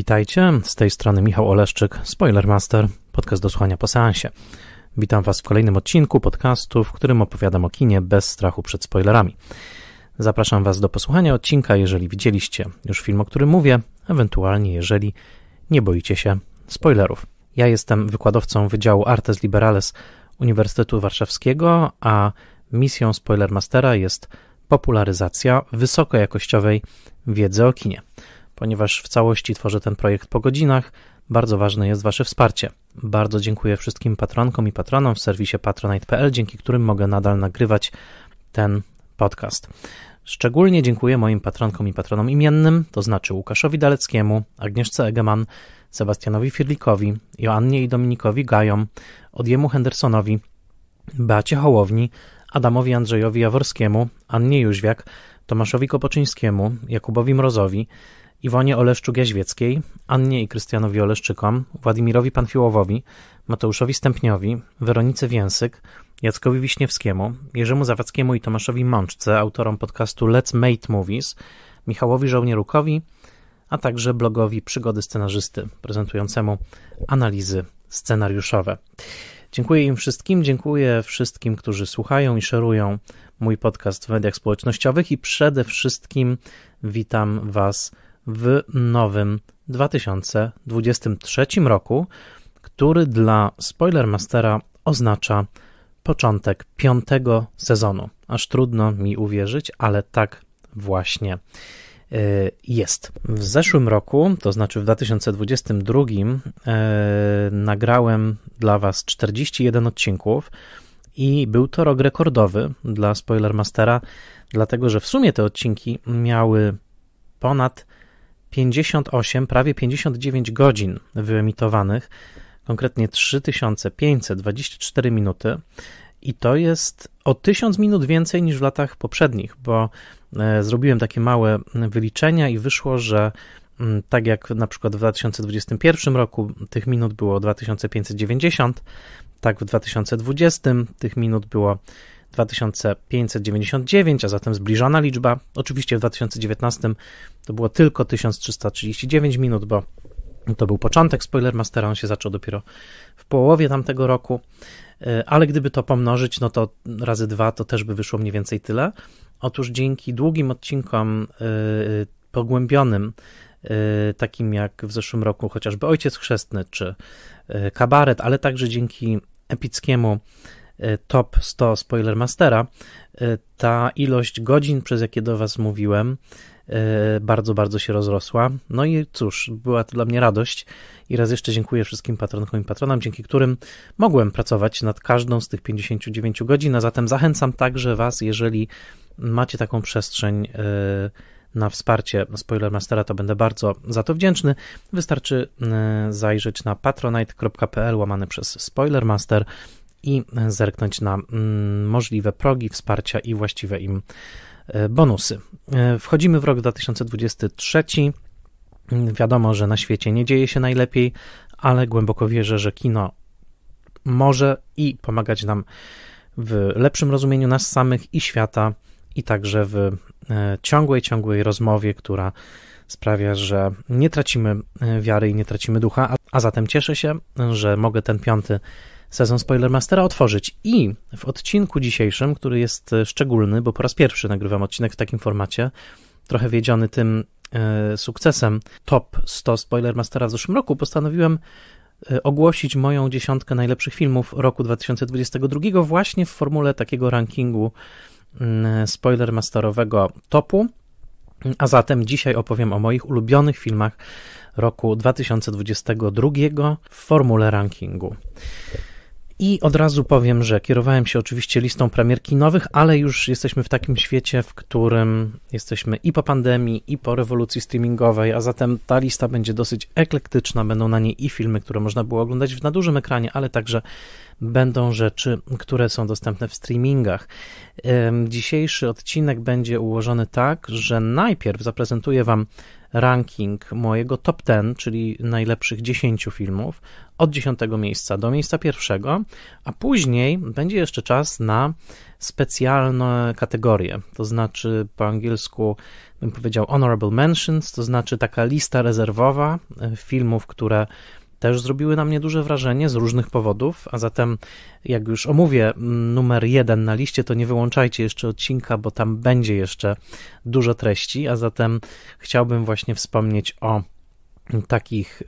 Witajcie, z tej strony Michał Oleszczyk, Spoilermaster, podcast do słuchania po seansie. Witam Was w kolejnym odcinku podcastu, w którym opowiadam o kinie bez strachu przed spoilerami. Zapraszam Was do posłuchania odcinka, jeżeli widzieliście już film, o którym mówię, ewentualnie jeżeli nie boicie się spoilerów. Ja jestem wykładowcą Wydziału Artes Liberales Uniwersytetu Warszawskiego, a misją Spoilermastera jest popularyzacja wysokojakościowej wiedzy o kinie. Ponieważ w całości tworzę ten projekt po godzinach, bardzo ważne jest Wasze wsparcie. Bardzo dziękuję wszystkim patronkom i patronom w serwisie patronite.pl, dzięki którym mogę nadal nagrywać ten podcast. Szczególnie dziękuję moim patronkom i patronom imiennym, to znaczy Łukaszowi Daleckiemu, Agnieszce Egeman, Sebastianowi Firlikowi, Joannie i Dominikowi Gajom, Odjemu Hendersonowi, Beacie Hołowni, Adamowi Andrzejowi Jaworskiemu, Annie Jóźwiak, Tomaszowi Kopoczyńskiemu, Jakubowi Mrozowi, Iwonie Oleszczuk-Jaźwieckiej, Annie i Krystianowi Oleszczykom, Władimirowi Panfiłowowi, Mateuszowi Stępniowi, Weronice Więsyk, Jackowi Wiśniewskiemu, Jerzemu Zawackiemu i Tomaszowi Mączce, autorom podcastu Let's Make Movies, Michałowi Żołnierukowi, a także blogowi Przygody Scenarzysty, prezentującemu analizy scenariuszowe. Dziękuję im wszystkim, dziękuję wszystkim, którzy słuchają i szerują mój podcast w mediach społecznościowych i przede wszystkim witam Was w nowym 2023 roku, który dla Spoilermastera oznacza początek piątego sezonu. Aż trudno mi uwierzyć, ale tak właśnie y, jest. W zeszłym roku, to znaczy w 2022, y, nagrałem dla Was 41 odcinków i był to rok rekordowy dla Spoilermastera, dlatego że w sumie te odcinki miały ponad 58, prawie 59 godzin wyemitowanych, konkretnie 3524 minuty. I to jest o 1000 minut więcej niż w latach poprzednich, bo e, zrobiłem takie małe wyliczenia i wyszło, że tak jak na przykład w 2021 roku tych minut było 2590, tak w 2020 tych minut było 2599, a zatem zbliżona liczba. Oczywiście w 2019 to było tylko 1339 minut, bo to był początek Mastera, on się zaczął dopiero w połowie tamtego roku, e, ale gdyby to pomnożyć, no to razy dwa to też by wyszło mniej więcej tyle. Otóż dzięki długim odcinkom yy, pogłębionym, yy, takim jak w zeszłym roku chociażby Ojciec Chrzestny czy Kabaret, ale także dzięki epickiemu E, top 100 Spoilermastera, e, ta ilość godzin, przez jakie do Was mówiłem, e, bardzo, bardzo się rozrosła. No i cóż, była to dla mnie radość. I raz jeszcze dziękuję wszystkim patronkom i patronom, dzięki którym mogłem pracować nad każdą z tych 59 godzin. A zatem zachęcam także Was, jeżeli macie taką przestrzeń na wsparcie Spoilermastera, to będę bardzo za to wdzięczny. Wystarczy zajrzeć na patronite.pl łamany przez Spoilermaster i zerknąć na mm, możliwe progi wsparcia i właściwe im e, bonusy. E, wchodzimy w rok 2023. Wiadomo, że na świecie nie dzieje się najlepiej, ale głęboko wierzę, że kino może i pomagać nam w lepszym rozumieniu nas samych i świata, i także w e, ciągłej, ciągłej rozmowie, która sprawia, że nie tracimy wiary i nie tracimy ducha. A zatem cieszę się, że mogę ten piąty sezon Spoilermastera otworzyć. I w odcinku dzisiejszym, który jest e, szczególny, bo po raz pierwszy nagrywam odcinek w takim formacie, trochę wiedziony tym e, sukcesem top 100 Spoilermastera w zeszłym roku, postanowiłem e, ogłosić moją dziesiątkę najlepszych filmów roku 2022 właśnie w formule takiego rankingu mm, e, spoilermasterowego topu. A zatem dzisiaj opowiem o moich ulubionych filmach roku 2022 w formule rankingu. I od razu powiem, że kierowałem się oczywiście listą premierki nowych, ale już jesteśmy w takim świecie, w którym jesteśmy i po pandemii, i po rewolucji streamingowej, a zatem ta lista będzie dosyć eklektyczna. Będą na niej i filmy, które można było oglądać na dużym ekranie, ale także będą rzeczy, które są dostępne w streamingach. Dzisiejszy odcinek będzie ułożony tak, że najpierw zaprezentuję Wam ranking mojego top 10, czyli najlepszych 10 filmów, od 10 miejsca do miejsca pierwszego, a później będzie jeszcze czas na specjalne kategorie, to znaczy po angielsku bym powiedział honorable mentions, to znaczy taka lista rezerwowa e, filmów, które też zrobiły na mnie duże wrażenie z różnych powodów, a zatem jak już omówię mm, numer jeden na liście, to nie wyłączajcie jeszcze odcinka, bo tam będzie jeszcze dużo treści, a zatem chciałbym właśnie wspomnieć o takich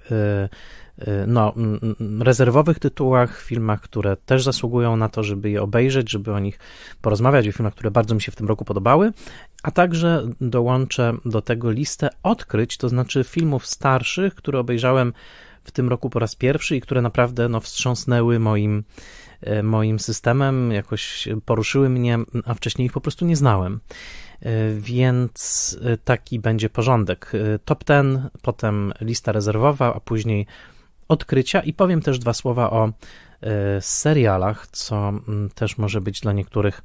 y, y, no, mm, mm, rezerwowych tytułach, filmach, które też zasługują na to, żeby je obejrzeć, żeby o nich porozmawiać, o filmach, które bardzo mi się w tym roku podobały, a także dołączę do tego listę odkryć, to znaczy filmów starszych, które obejrzałem w tym roku po raz pierwszy i które naprawdę no, wstrząsnęły moim, e, moim systemem, jakoś poruszyły mnie, a wcześniej ich po prostu nie znałem. E, więc e, taki będzie porządek. Top ten, potem lista rezerwowa, a później odkrycia i powiem też dwa słowa o serialach, co mm, też może być dla niektórych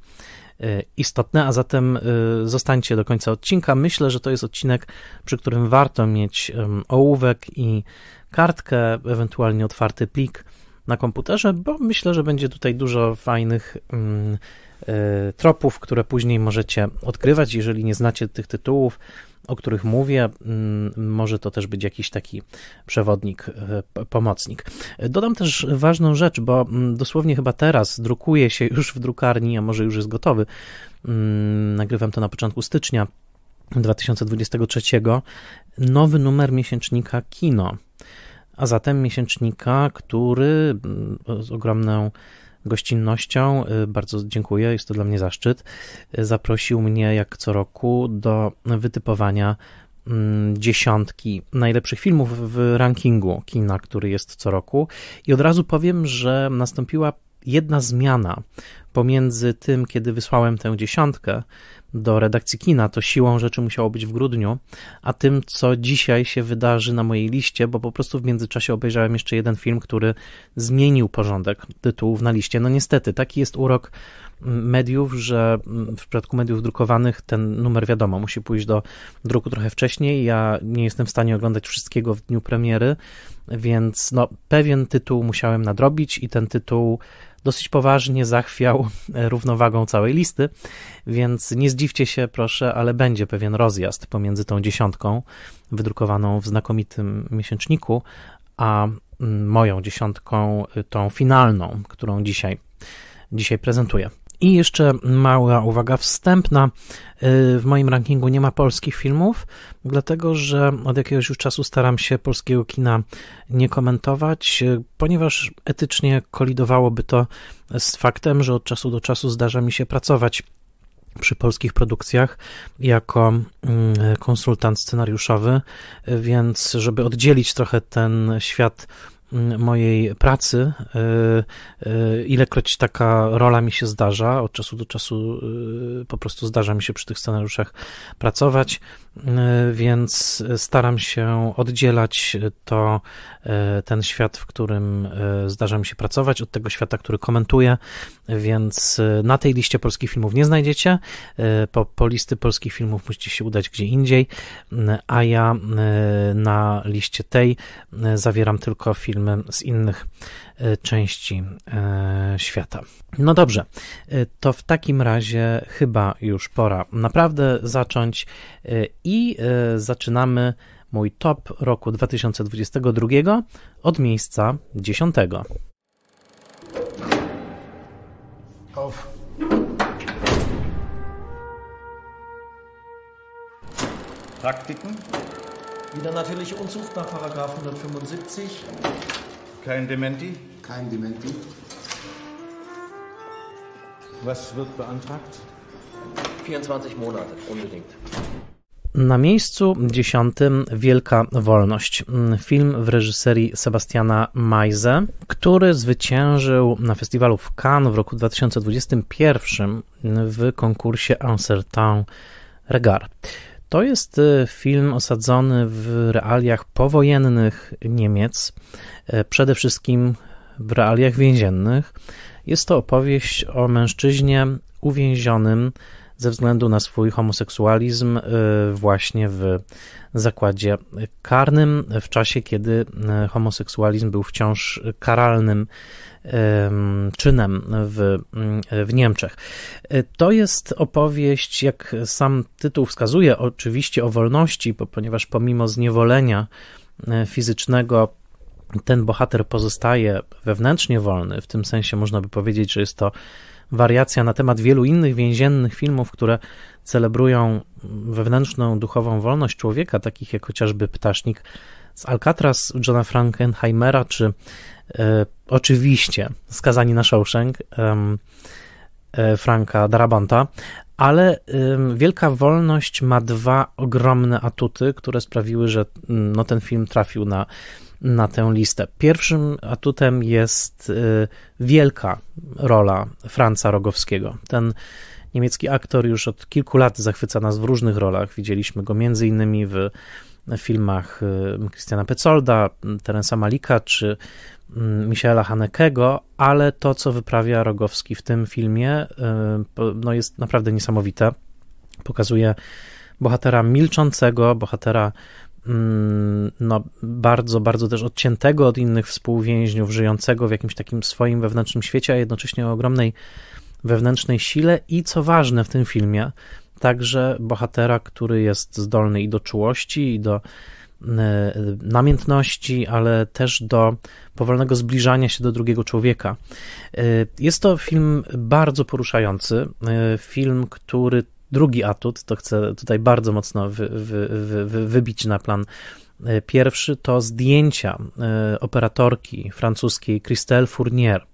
Y, istotne, a zatem y, zostańcie do końca odcinka. Myślę, że to jest odcinek, przy którym warto mieć ołówek i kartkę, ewentualnie otwarty plik na komputerze, bo myślę, że będzie tutaj dużo fajnych y, tropów, które później możecie odkrywać, jeżeli nie znacie tych tytułów o których mówię, mm, może to też być jakiś taki przewodnik, e, pomocnik. Dodam też ważną rzecz, bo mm, dosłownie chyba teraz drukuje się już w drukarni, a może już jest gotowy. Mm, nagrywam to na początku stycznia 2023. Nowy numer miesięcznika Kino, a zatem miesięcznika, który z ogromną gościnnością. Y, bardzo dziękuję, jest to dla mnie zaszczyt. Y, zaprosił mnie jak co roku do wytypowania mm, dziesiątki najlepszych filmów w rankingu kina, który jest co roku. I od razu powiem, że nastąpiła jedna zmiana pomiędzy tym, kiedy wysłałem tę dziesiątkę, do redakcji kina, to siłą rzeczy musiało być w grudniu, a tym, co dzisiaj się wydarzy na mojej liście, bo po prostu w międzyczasie obejrzałem jeszcze jeden film, który zmienił porządek tytułów na liście. No niestety, taki jest urok mediów, że w przypadku mediów drukowanych ten numer wiadomo, musi pójść do druku trochę wcześniej. Ja nie jestem w stanie oglądać wszystkiego w dniu premiery, więc no, pewien tytuł musiałem nadrobić i ten tytuł dosyć poważnie zachwiał e, równowagą całej listy, więc nie zdziwcie się, proszę, ale będzie pewien rozjazd pomiędzy tą dziesiątką wydrukowaną w znakomitym miesięczniku, a mm, moją dziesiątką, y, tą finalną, którą dzisiaj, dzisiaj prezentuję. I jeszcze mała uwaga wstępna. Y, w moim rankingu nie ma polskich filmów, dlatego że od jakiegoś już czasu staram się polskiego kina nie komentować, y, ponieważ etycznie kolidowałoby to z faktem, że od czasu do czasu zdarza mi się pracować przy polskich produkcjach jako mm, konsultant scenariuszowy, y, więc żeby oddzielić trochę ten świat mojej pracy, e, e, ilekroć taka rola mi się zdarza, od czasu do czasu e, po prostu zdarza mi się przy tych scenariuszach pracować, więc staram się oddzielać to, ten świat, w którym zdarza mi się pracować, od tego świata, który komentuję, więc na tej liście polskich filmów nie znajdziecie, po, po listy polskich filmów musicie się udać gdzie indziej, a ja na liście tej zawieram tylko film z innych e, części e, świata. No dobrze, e, to w takim razie chyba już pora naprawdę zacząć i zaczynamy mój top roku 2022 od miejsca 10. Off. Praktiken Wieder natürlich unzucht nach Paragraf 175. Kein Dementi? Kein Dementi. Was wird beantragt? 24 Monate, unbedingt. Na miejscu dziesiątym Wielka Wolność, film w reżyserii Sebastiana Majze, który zwyciężył na festiwalu w Cannes w roku 2021 w konkursie Uncertain Regard. To jest y, film osadzony w realiach powojennych Niemiec, y, przede wszystkim w realiach więziennych. Jest to opowieść o mężczyźnie uwięzionym ze względu na swój homoseksualizm y, właśnie w zakładzie karnym, w czasie kiedy homoseksualizm był wciąż karalnym czynem w, w Niemczech. E, to jest opowieść, jak sam tytuł wskazuje, oczywiście o wolności, bo, ponieważ pomimo zniewolenia e, fizycznego ten bohater pozostaje wewnętrznie wolny, w tym sensie można by powiedzieć, że jest to wariacja na temat wielu innych więziennych filmów, które celebrują wewnętrzną duchową wolność człowieka, takich jak chociażby Ptasznik z Alcatraz Johna Frankenheimera czy E, oczywiście skazani na Shawshank e, Franka Darabanta, ale Wielka Wolność ma dwa ogromne atuty, które sprawiły, że mm, no, ten film trafił na, na tę listę. Pierwszym atutem jest e, wielka rola Franca Rogowskiego. Ten niemiecki aktor już od kilku lat zachwyca nas w różnych rolach. Widzieliśmy go m.in. w filmach Christiana Pecolda, Teresa Malika czy Mm, Michaela Hanekego, ale to, co wyprawia Rogowski w tym filmie, y, no jest naprawdę niesamowite. Pokazuje bohatera milczącego, bohatera mm, no, bardzo, bardzo też odciętego od innych współwięźniów, żyjącego w jakimś takim swoim wewnętrznym świecie, a jednocześnie o ogromnej wewnętrznej sile i co ważne w tym filmie, także bohatera, który jest zdolny i do czułości, i do E, namiętności, ale też do powolnego zbliżania się do drugiego człowieka. E, jest to film bardzo poruszający, e, film, który drugi atut, to chcę tutaj bardzo mocno wy, wy, wy, wybić na plan Pierwszy to zdjęcia operatorki francuskiej Christelle Fournier,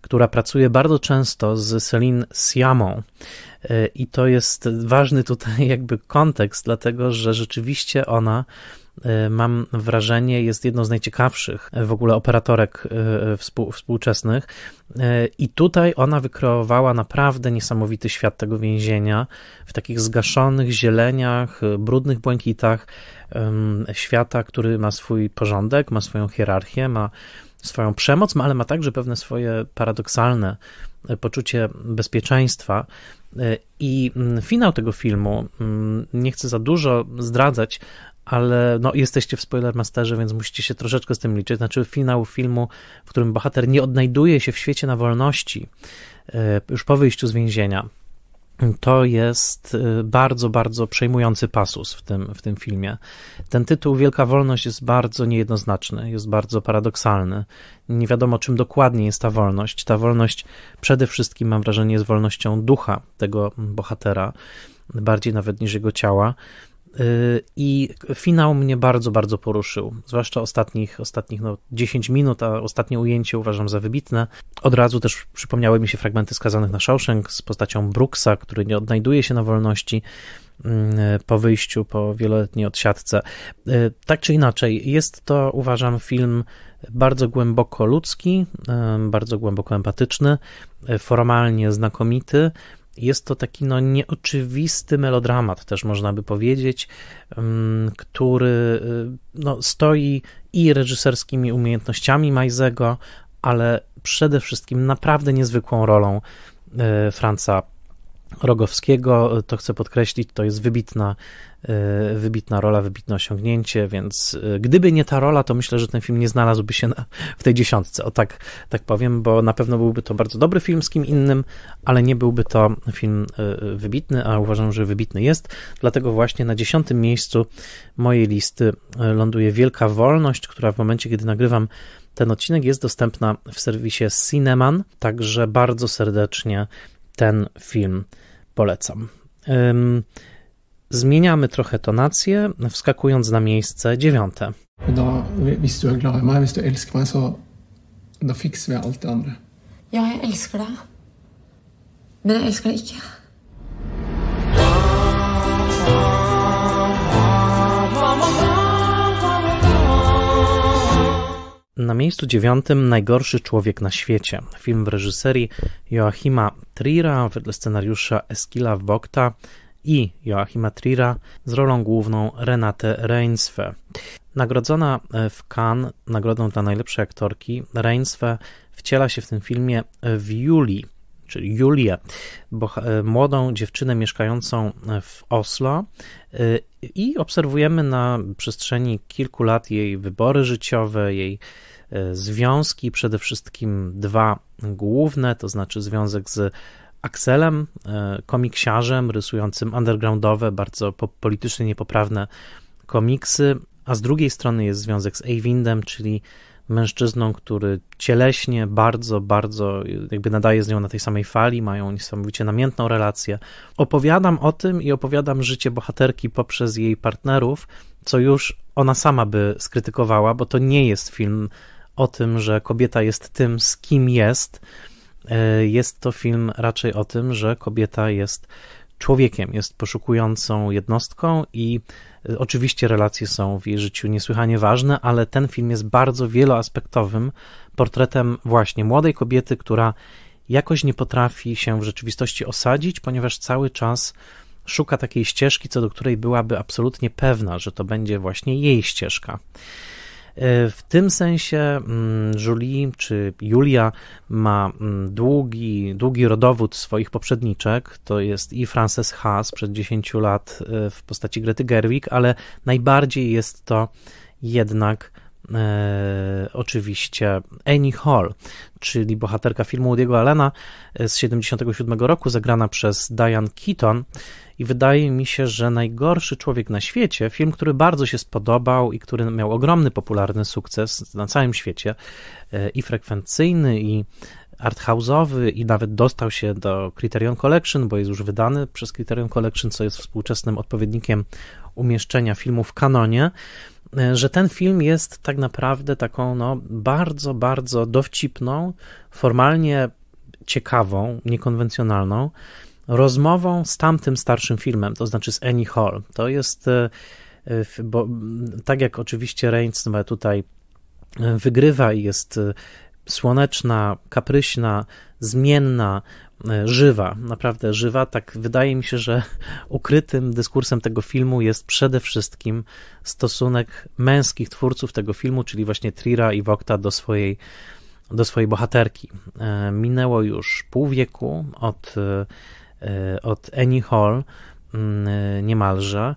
która pracuje bardzo często z Celine Siamon I to jest ważny tutaj jakby kontekst, dlatego że rzeczywiście ona E, mam wrażenie, jest jedną z najciekawszych e, w ogóle operatorek e, współczesnych. I tutaj ona wykreowała naprawdę niesamowity świat tego więzienia w takich zgaszonych zieleniach, brudnych błękitach świata, który ma swój porządek, ma swoją hierarchię, ma swoją przemoc, ale ma także pewne swoje paradoksalne poczucie bezpieczeństwa. I mm, finał tego filmu, mm, nie chcę za dużo zdradzać, ale no, jesteście w Spoilermasterze, więc musicie się troszeczkę z tym liczyć. Znaczy finał filmu, w którym bohater nie odnajduje się w świecie na wolności e, już po wyjściu z więzienia, to jest e, bardzo, bardzo przejmujący pasus w tym, w tym filmie. Ten tytuł Wielka Wolność jest bardzo niejednoznaczny, jest bardzo paradoksalny. Nie wiadomo, czym dokładnie jest ta wolność. Ta wolność przede wszystkim, mam wrażenie, jest wolnością ducha tego bohatera, bardziej nawet niż jego ciała. Y, I finał mnie bardzo, bardzo poruszył, zwłaszcza ostatnich, ostatnich no 10 minut, a ostatnie ujęcie uważam za wybitne. Od razu też przypomniały mi się fragmenty skazanych na Shawshank z postacią Brooksa, który nie odnajduje się na wolności mm, po wyjściu, po wieloletniej odsiadce. Y, tak czy inaczej, jest to, uważam, film bardzo głęboko ludzki, y, bardzo głęboko empatyczny, formalnie znakomity, jest to taki no, nieoczywisty melodramat, też można by powiedzieć, mm, który y, no, stoi i reżyserskimi umiejętnościami Majzego, ale przede wszystkim naprawdę niezwykłą rolą y, Franca Rogowskiego, to chcę podkreślić, to jest wybitna, e, wybitna rola, wybitne osiągnięcie, więc e, gdyby nie ta rola, to myślę, że ten film nie znalazłby się na, w tej dziesiątce, o tak, tak powiem, bo na pewno byłby to bardzo dobry film z kim innym, ale nie byłby to film e, wybitny, a uważam, że wybitny jest, dlatego właśnie na dziesiątym miejscu mojej listy ląduje Wielka Wolność, która w momencie, kiedy nagrywam ten odcinek jest dostępna w serwisie Cineman, także bardzo serdecznie ten film polecam. Zmieniamy trochę tonację, wskakując na miejsce dziewiąte. Da, jeśli du er glad i meg, hvis du elsker to så da fikser vi alt Ja, jeg cię. Ale Men cię nie deg Na miejscu dziewiątym Najgorszy człowiek na świecie. Film w reżyserii Joachima Trira wedle scenariusza Eskila Bokta i Joachima Trira z rolą główną Renate Reinswe. Nagrodzona e, w Cannes nagrodą dla najlepszej aktorki, Reinswe wciela się w tym filmie w Julii, czyli Julię, e, młodą dziewczynę mieszkającą e, w Oslo i obserwujemy na przestrzeni kilku lat jej wybory życiowe, jej E, związki, przede wszystkim dwa główne, to znaczy związek z Akselem, e, komiksiarzem rysującym undergroundowe, bardzo politycznie niepoprawne komiksy, a z drugiej strony jest związek z Awindem, czyli mężczyzną, który cieleśnie bardzo, bardzo jakby nadaje z nią na tej samej fali, mają niesamowicie namiętną relację. Opowiadam o tym i opowiadam życie bohaterki poprzez jej partnerów, co już ona sama by skrytykowała, bo to nie jest film o tym, że kobieta jest tym, z kim jest, e, jest to film raczej o tym, że kobieta jest człowiekiem, jest poszukującą jednostką i e, oczywiście relacje są w jej życiu niesłychanie ważne, ale ten film jest bardzo wieloaspektowym portretem właśnie młodej kobiety, która jakoś nie potrafi się w rzeczywistości osadzić, ponieważ cały czas szuka takiej ścieżki, co do której byłaby absolutnie pewna, że to będzie właśnie jej ścieżka. E, w tym sensie mm, Julie czy Julia ma mm, długi, długi rodowód swoich poprzedniczek. To jest i Frances Ha sprzed 10 lat e, w postaci Grety Gerwig, ale najbardziej jest to jednak E, oczywiście Annie Hall, czyli bohaterka filmu Woody'ego Allena e, z 77 roku, zagrana przez Diane Keaton i wydaje mi się, że Najgorszy Człowiek na Świecie, film, który bardzo się spodobał i który miał ogromny popularny sukces na całym świecie e, i frekwencyjny i arthouse'owy i nawet dostał się do Criterion Collection, bo jest już wydany przez Criterion Collection, co jest współczesnym odpowiednikiem umieszczenia filmu w kanonie. E, że ten film jest tak naprawdę taką no, bardzo, bardzo dowcipną, formalnie ciekawą, niekonwencjonalną rozmową z tamtym starszym filmem, to znaczy z Annie Hall. To jest, e, bo tak jak oczywiście Reigns no, tutaj e, wygrywa i jest słoneczna, kapryśna, zmienna, E, żywa, naprawdę żywa. Tak wydaje mi się, że ukrytym dyskursem tego filmu jest przede wszystkim stosunek męskich twórców tego filmu, czyli właśnie Trira i Wokta do swojej, do swojej bohaterki. E, minęło już pół wieku od, e, od Annie Hall mm, niemalże.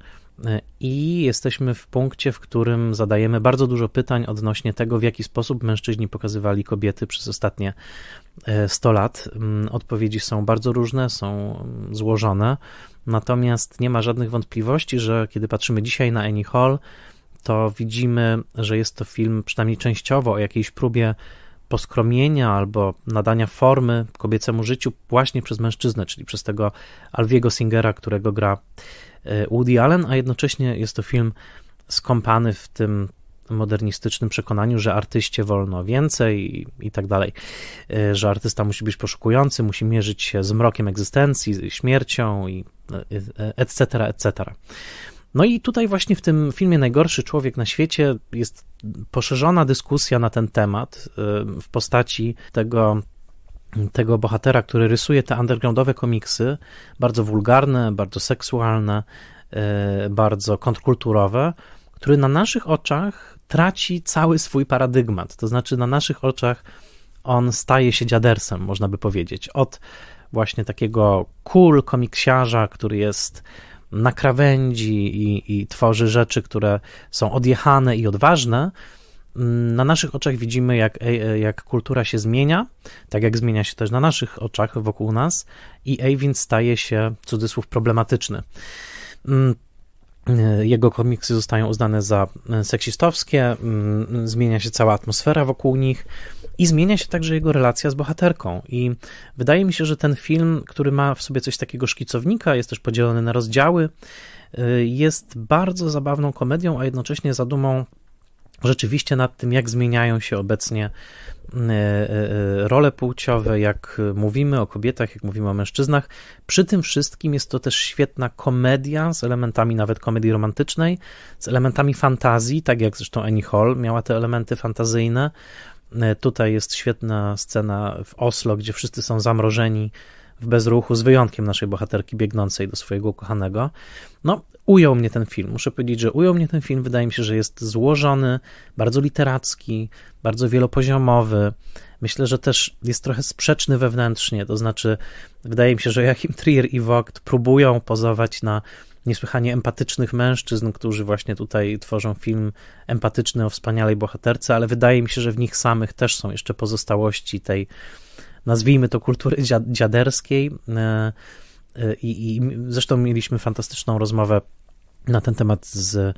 I jesteśmy w punkcie, w którym zadajemy bardzo dużo pytań odnośnie tego, w jaki sposób mężczyźni pokazywali kobiety przez ostatnie 100 e, lat. Mm, odpowiedzi są bardzo różne, są mm, złożone, natomiast nie ma żadnych wątpliwości, że kiedy patrzymy dzisiaj na Annie Hall, to widzimy, że jest to film przynajmniej częściowo o jakiejś próbie poskromienia albo nadania formy kobiecemu życiu właśnie przez mężczyznę, czyli przez tego Alwiego Singera, którego gra e, Woody Allen, a jednocześnie jest to film skąpany w tym modernistycznym przekonaniu, że artyście wolno więcej i, i tak dalej, e, że artysta musi być poszukujący, musi mierzyć się z mrokiem egzystencji, śmiercią i etc., e, etc. No i tutaj właśnie w tym filmie Najgorszy człowiek na świecie jest poszerzona dyskusja na ten temat e, w postaci tego tego bohatera, który rysuje te undergroundowe komiksy, bardzo wulgarne, bardzo seksualne, bardzo kontrkulturowe, który na naszych oczach traci cały swój paradygmat. To znaczy, na naszych oczach on staje się dziadersem, można by powiedzieć. Od właśnie takiego cool komiksiarza, który jest na krawędzi i, i tworzy rzeczy, które są odjechane i odważne, mm, na naszych oczach widzimy, jak, e, e, jak kultura się zmienia, tak jak zmienia się też na naszych oczach wokół nas, i Avin staje się, cudzysłów, problematyczny. Mm, E, jego komiksy zostają uznane za e, seksistowskie, zmienia się cała atmosfera wokół nich i zmienia się także jego relacja z bohaterką. I wydaje mi się, że ten film, który ma w sobie coś takiego szkicownika, jest też podzielony na rozdziały, e, jest bardzo zabawną komedią, a jednocześnie zadumą rzeczywiście nad tym, jak zmieniają się obecnie e, e, e, role płciowe, jak mówimy o kobietach, jak mówimy o mężczyznach. Przy tym wszystkim jest to też świetna komedia z elementami nawet komedii romantycznej, z elementami fantazji, tak jak zresztą Annie Hall miała te elementy fantazyjne. Tutaj jest świetna scena w Oslo, gdzie wszyscy są zamrożeni w bezruchu, z wyjątkiem naszej bohaterki biegnącej do swojego ukochanego. No, ujął mnie ten film. Muszę powiedzieć, że ujął mnie ten film. Wydaje mi się, że jest złożony, bardzo literacki, bardzo wielopoziomowy. Myślę, że też jest trochę sprzeczny wewnętrznie, to znaczy, wydaje mi się, że Jakim Trier i Vogt próbują pozować na niesłychanie empatycznych mężczyzn, którzy właśnie tutaj tworzą film empatyczny o wspaniałej bohaterce, ale wydaje mi się, że w nich samych też są jeszcze pozostałości tej nazwijmy to kultury dziaderskiej. E, e, I, I zresztą mieliśmy fantastyczną rozmowę na ten temat z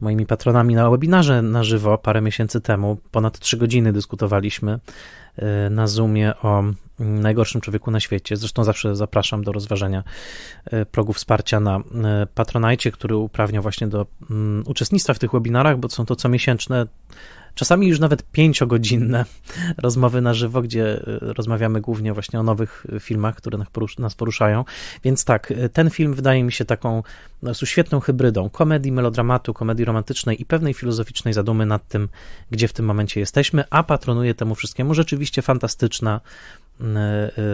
moimi patronami na webinarze na żywo parę miesięcy temu. Ponad trzy godziny dyskutowaliśmy e, na Zoomie o najgorszym człowieku na świecie. Zresztą zawsze zapraszam do rozważenia progu wsparcia na Patronajcie, który uprawnia właśnie do mm, uczestnictwa w tych webinarach, bo są to comiesięczne czasami już nawet pięciogodzinne rozmowy na żywo, gdzie e, rozmawiamy głównie właśnie o nowych e, filmach, które nas poruszają. Więc tak, e, ten film wydaje mi się taką no, świetną hybrydą komedii, melodramatu, komedii romantycznej i pewnej filozoficznej zadumy nad tym, gdzie w tym momencie jesteśmy, a patronuje temu wszystkiemu rzeczywiście fantastyczna mm,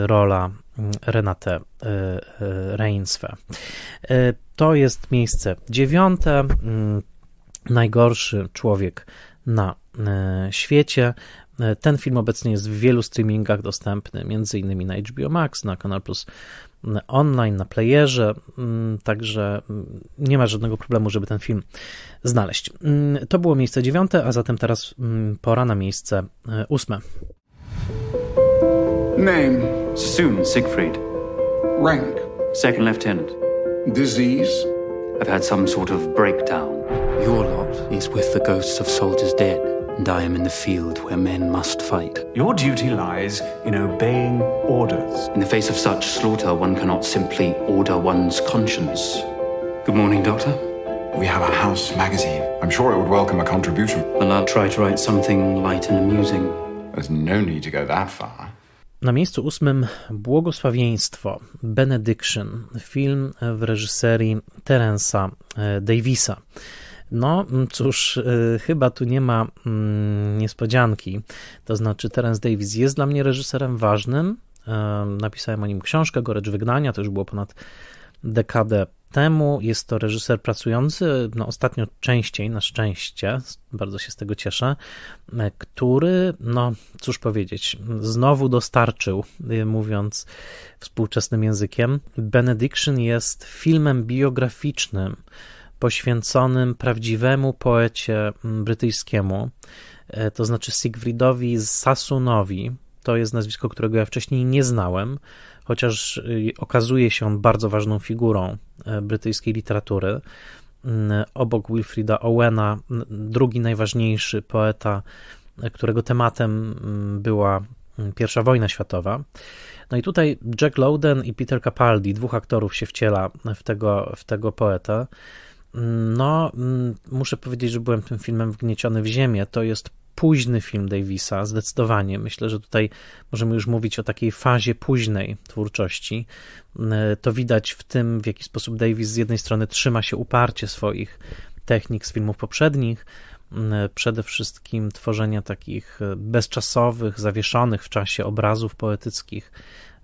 rola mm, Renate Reinswe. To jest miejsce dziewiąte. Mm, najgorszy człowiek na E, świecie. E, ten film obecnie jest w wielu streamingach dostępny, między innymi na HBO Max, na Kanal Plus online, na playerze, także nie ma żadnego problemu, żeby ten film znaleźć. To było miejsce dziewiąte, a zatem teraz pora na miejsce e, ósme. Name Soon Siegfried. Rank Second Lieutenant. Disease I've had some sort of breakdown. Your lot is with the ghosts of soldiers dead. and I am in the field where men must fight. Your duty lies in obeying orders. In the face of such slaughter, one cannot simply order one's conscience. Good morning, Doctor. We have a house magazine. I'm sure it would welcome a contribution. Well, I'll try to write something light and amusing. There's no need to go that far. Na miejscu ósmym Błogosławieństwo Benediction, film w reżyserii Terensa Davisa. No mm, cóż, y, chyba tu nie ma mm, niespodzianki. To znaczy, Terence Davis jest dla mnie reżyserem ważnym. E, napisałem o nim książkę "Gorecz Wygnania, to już było ponad dekadę temu. Jest to reżyser pracujący, no ostatnio częściej, na szczęście, bardzo się z tego cieszę, e, który, no cóż powiedzieć, znowu dostarczył, y, mówiąc współczesnym językiem. Benediction jest filmem biograficznym poświęconym prawdziwemu poecie mm, brytyjskiemu, e, to znaczy Siegfriedowi Sassunowi. To jest nazwisko, którego ja wcześniej nie znałem, chociaż y, okazuje się on bardzo ważną figurą e, brytyjskiej literatury. Mm, obok Wilfrida Owena, drugi najważniejszy poeta, e, którego tematem mm, była I wojna światowa. No i tutaj Jack Lowden i Peter Capaldi, dwóch aktorów, się wciela w tego, w tego poeta. No, mm, muszę powiedzieć, że byłem tym filmem wgnieciony w ziemię. To jest późny film Davisa, zdecydowanie. Myślę, że tutaj możemy już mówić o takiej fazie późnej twórczości. Mm, to widać w tym, w jaki sposób Davis z jednej strony trzyma się uparcie swoich technik z filmów poprzednich, mm, przede wszystkim tworzenia takich e, bezczasowych, zawieszonych w czasie obrazów poetyckich,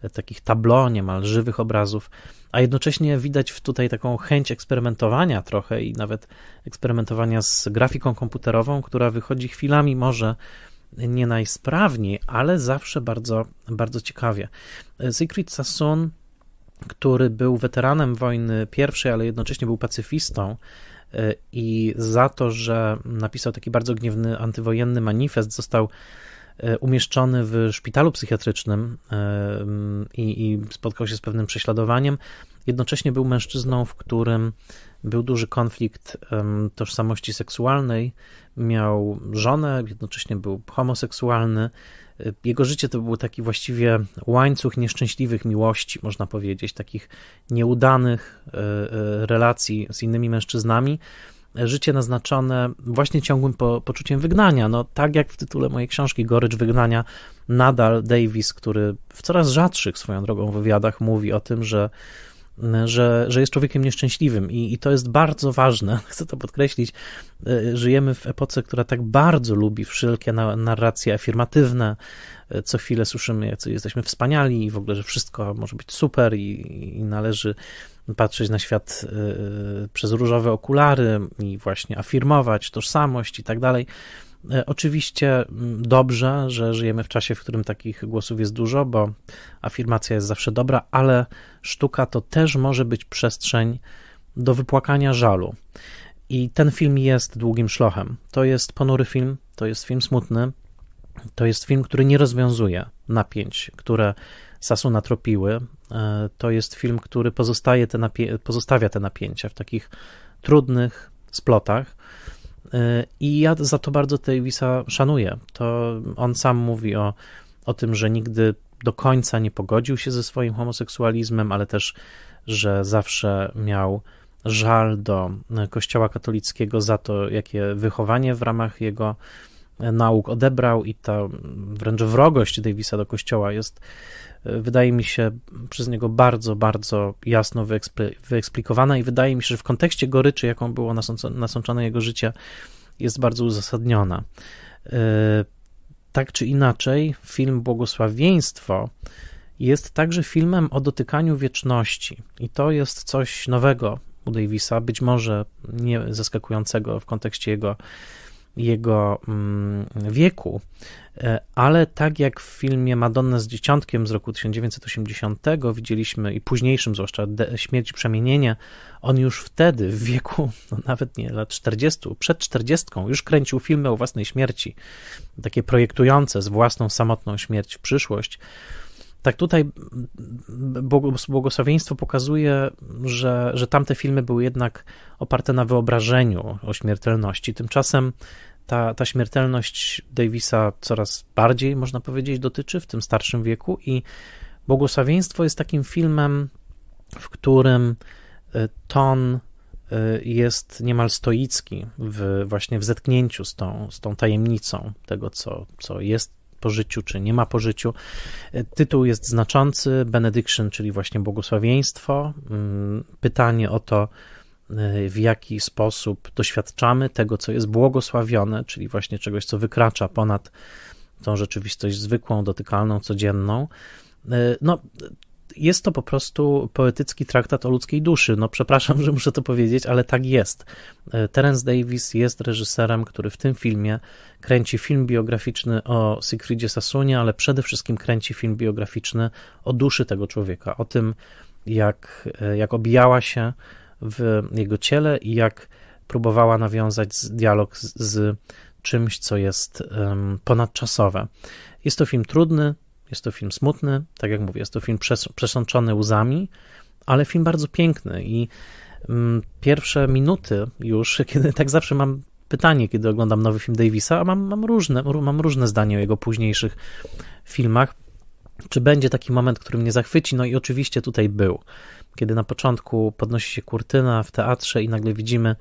E, takich tablo, niemal żywych obrazów, a jednocześnie widać w tutaj taką chęć eksperymentowania trochę i nawet eksperymentowania z grafiką komputerową, która wychodzi chwilami może nie najsprawniej, ale zawsze bardzo, bardzo ciekawie. E, Siegfried Sassoon, który był weteranem wojny pierwszej, ale jednocześnie był pacyfistą, e, i za to, że napisał taki bardzo gniewny antywojenny manifest, został E, umieszczony w szpitalu psychiatrycznym e, i, i spotkał się z pewnym prześladowaniem. Jednocześnie był mężczyzną, w którym był duży konflikt tożsamości seksualnej. Miał żonę, jednocześnie był homoseksualny. E, jego życie to był taki właściwie łańcuch nieszczęśliwych miłości, można powiedzieć, takich nieudanych relacji z innymi mężczyznami życie naznaczone właśnie ciągłym po, poczuciem wygnania. No, tak jak w tytule mojej książki Gorycz Wygnania, nadal Davis, który w coraz rzadszych swoją drogą wywiadach mówi o tym, że że, że jest człowiekiem nieszczęśliwym i, i to jest bardzo ważne. Chcę to podkreślić. Y, żyjemy w epoce, która tak bardzo lubi wszelkie narracje afirmatywne, E, co chwilę słyszymy, jak jesteśmy wspaniali i w ogóle, że wszystko może być super i, i należy patrzeć na świat e, e, przez różowe okulary i właśnie afirmować tożsamość i tak dalej. Oczywiście mm, dobrze, że żyjemy w czasie, w którym takich głosów jest dużo, bo afirmacja jest zawsze dobra, ale sztuka to też może być przestrzeń do wypłakania żalu. I ten film jest długim szlochem. To jest ponury film, to jest film smutny, to jest film, który nie rozwiązuje napięć, które Sasu natropiły. E, to jest film, który pozostaje te pozostawia te napięcia w takich trudnych splotach. E, I ja za to bardzo Davisa szanuję. To on sam mówi o, o tym, że nigdy do końca nie pogodził się ze swoim homoseksualizmem, ale też, że zawsze miał żal do e, Kościoła katolickiego za to, jakie wychowanie w ramach jego nauk odebrał i ta wręcz wrogość Davisa do kościoła jest, e, wydaje mi się, przez niego bardzo, bardzo jasno wyeksplikowana i wydaje mi się, że w kontekście goryczy, jaką było nasączone jego życie, jest bardzo uzasadniona. E, tak czy inaczej, film Błogosławieństwo jest także filmem o dotykaniu wieczności i to jest coś nowego u Davisa, być może nie zaskakującego w kontekście jego jego mm, wieku, e, ale tak jak w filmie Madonna z Dzieciątkiem z roku 1980 widzieliśmy i późniejszym, zwłaszcza Śmierć Przemienienia, on już wtedy w wieku no nawet nie lat 40, przed 40 już kręcił filmy o własnej śmierci, takie projektujące z własną samotną śmierć w przyszłość. Tak tutaj błogosławieństwo pokazuje, że, że tamte filmy były jednak oparte na wyobrażeniu o śmiertelności. Tymczasem ta, ta śmiertelność Davisa coraz bardziej, można powiedzieć, dotyczy w tym starszym wieku i Błogosławieństwo jest takim filmem, w którym y, ton y, jest niemal stoicki w, właśnie w zetknięciu z tą, z tą tajemnicą tego, co, co jest po życiu, czy nie ma po życiu. Tytuł jest znaczący, benediction, czyli właśnie błogosławieństwo. Mm, pytanie o to, y, w jaki sposób doświadczamy tego, co jest błogosławione, czyli właśnie czegoś, co wykracza ponad tą rzeczywistość zwykłą, dotykalną, codzienną. Y, no, jest to po prostu poetycki traktat o ludzkiej duszy. No przepraszam, że muszę to powiedzieć, ale tak jest. E, Terence Davis jest reżyserem, który w tym filmie kręci film biograficzny o Siegfriedzie Sassonie, ale przede wszystkim kręci film biograficzny o duszy tego człowieka, o tym, jak, e, jak obijała się w jego ciele i jak próbowała nawiązać dialog z, z czymś, co jest um, ponadczasowe. Jest to film trudny, jest to film smutny, tak jak mówię, jest to film przesączony łzami, ale film bardzo piękny i mm, pierwsze minuty już, kiedy tak zawsze mam pytanie, kiedy oglądam nowy film Davisa, a mam, mam, różne, mam różne zdanie o jego późniejszych filmach, czy będzie taki moment, który mnie zachwyci, no i oczywiście tutaj był. Kiedy na początku podnosi się kurtyna w teatrze i nagle widzimy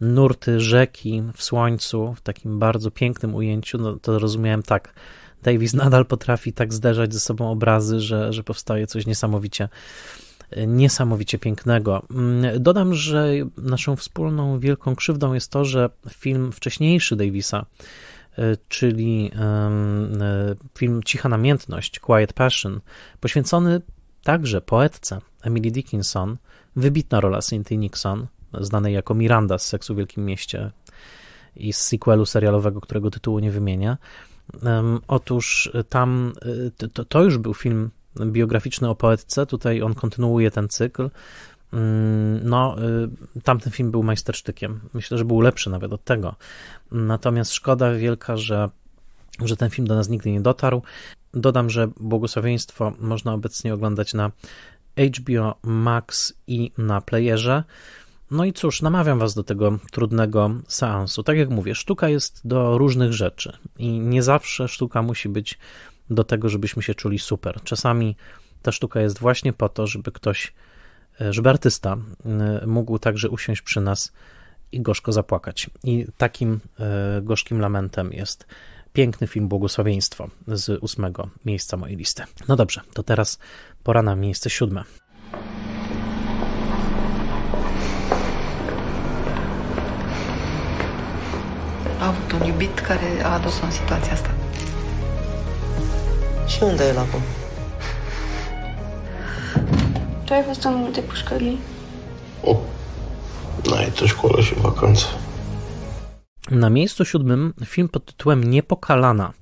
nurty rzeki w słońcu, w takim bardzo pięknym ujęciu, no to rozumiałem tak – Davis nadal potrafi tak zderzać ze sobą obrazy, że, że powstaje coś niesamowicie niesamowicie pięknego. Mm, dodam, że naszą wspólną wielką krzywdą jest to, że film wcześniejszy Davisa, e, czyli e, film Cicha Namiętność, Quiet Passion, poświęcony także poetce Emily Dickinson, wybitna rola Cynthia Nixon, znanej jako Miranda z Seksu w Wielkim Mieście i z sequelu serialowego, którego tytułu nie wymienia, Otóż tam y, to, to już był film biograficzny o poetce, tutaj on kontynuuje ten cykl. Mm, no, y, tamten film był majstersztykiem. Myślę, że był lepszy nawet od tego. Natomiast szkoda wielka, że, że ten film do nas nigdy nie dotarł. Dodam, że błogosławieństwo można obecnie oglądać na HBO Max i na playerze. No i cóż, namawiam Was do tego trudnego seansu. Tak jak mówię, sztuka jest do różnych rzeczy i nie zawsze sztuka musi być do tego, żebyśmy się czuli super. Czasami ta sztuka jest właśnie po to, żeby ktoś, e, żeby artysta e, mógł także usiąść przy nas i gorzko zapłakać. I takim e, gorzkim lamentem jest piękny film Błogosławieństwo z ósmego miejsca mojej listy. No dobrze, to teraz pora na miejsce siódme. a avut un iubit care a adus-o în situația asta. Și unde e el acum? Tu ai fost O, no i tu szkołę się vacanță. Na miejscu siódmym film pod tytułem Niepokalana.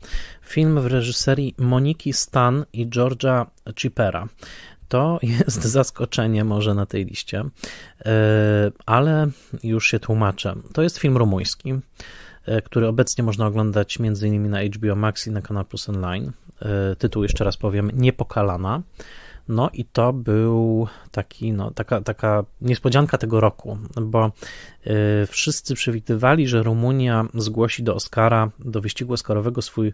Film w reżyserii Moniki Stan i Georgia Chipera. To jest zaskoczenie może na tej liście, e, ale już się tłumaczę. To jest film rumuński. E, który obecnie można oglądać m.in. na HBO Max i na Canal Plus Online. E, tytuł jeszcze raz powiem, Niepokalana. No i to był taki, no, taka, taka niespodzianka tego roku, bo e, wszyscy przewidywali, że Rumunia zgłosi do Oscara, do wyścigu Oscarowego swój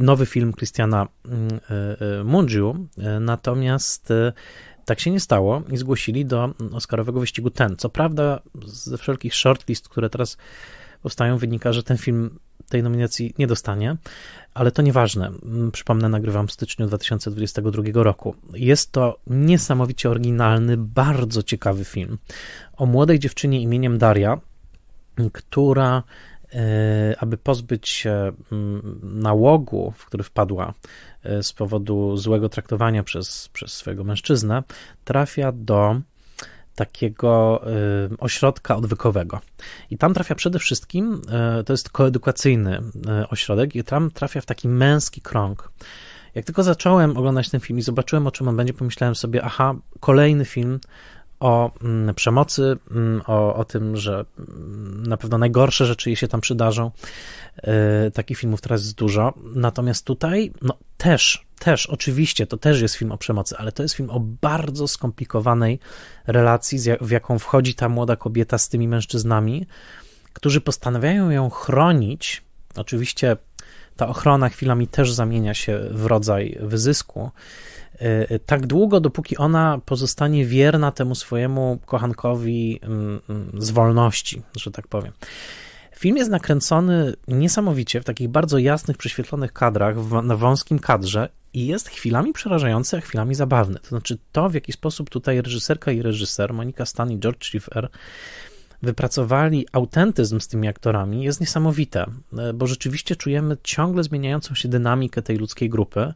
nowy film Christiana mm, Mungiu, natomiast tak się nie stało i zgłosili do Oscarowego wyścigu ten. Co prawda, ze wszelkich shortlist, które teraz powstają, wynika, że ten film tej nominacji nie dostanie, ale to nieważne. Mm, przypomnę, nagrywam w styczniu 2022 roku. Jest to niesamowicie oryginalny, bardzo ciekawy film o młodej dziewczynie imieniem Daria, która e, aby pozbyć się mm, nałogu, w który wpadła e, z powodu złego traktowania przez, przez swojego mężczyznę, trafia do takiego y, ośrodka odwykowego. I tam trafia przede wszystkim, y, to jest koedukacyjny y, ośrodek, i tam trafia w taki męski krąg. Jak tylko zacząłem oglądać ten film i zobaczyłem, o czym on będzie, pomyślałem sobie, aha, kolejny film o mm, przemocy, mm, o, o tym, że mm, na pewno najgorsze rzeczy jej się tam przydarzą. Takich filmów teraz jest dużo. Natomiast tutaj no, też też, oczywiście, to też jest film o przemocy, ale to jest film o bardzo skomplikowanej relacji, w jaką wchodzi ta młoda kobieta z tymi mężczyznami, którzy postanawiają ją chronić. Oczywiście ta ochrona chwilami też zamienia się w rodzaj wyzysku. Y, y, tak długo, dopóki ona pozostanie wierna temu swojemu kochankowi mm, mm, z wolności, że tak powiem. Film jest nakręcony niesamowicie w takich bardzo jasnych, prześwietlonych kadrach, w, na wąskim kadrze i jest chwilami przerażający, a chwilami zabawny. To znaczy to, w jaki sposób tutaj reżyserka i reżyser, Monika Stan i George Schiffer, wypracowali autentyzm z tymi aktorami jest niesamowite, bo rzeczywiście czujemy ciągle zmieniającą się dynamikę tej ludzkiej grupy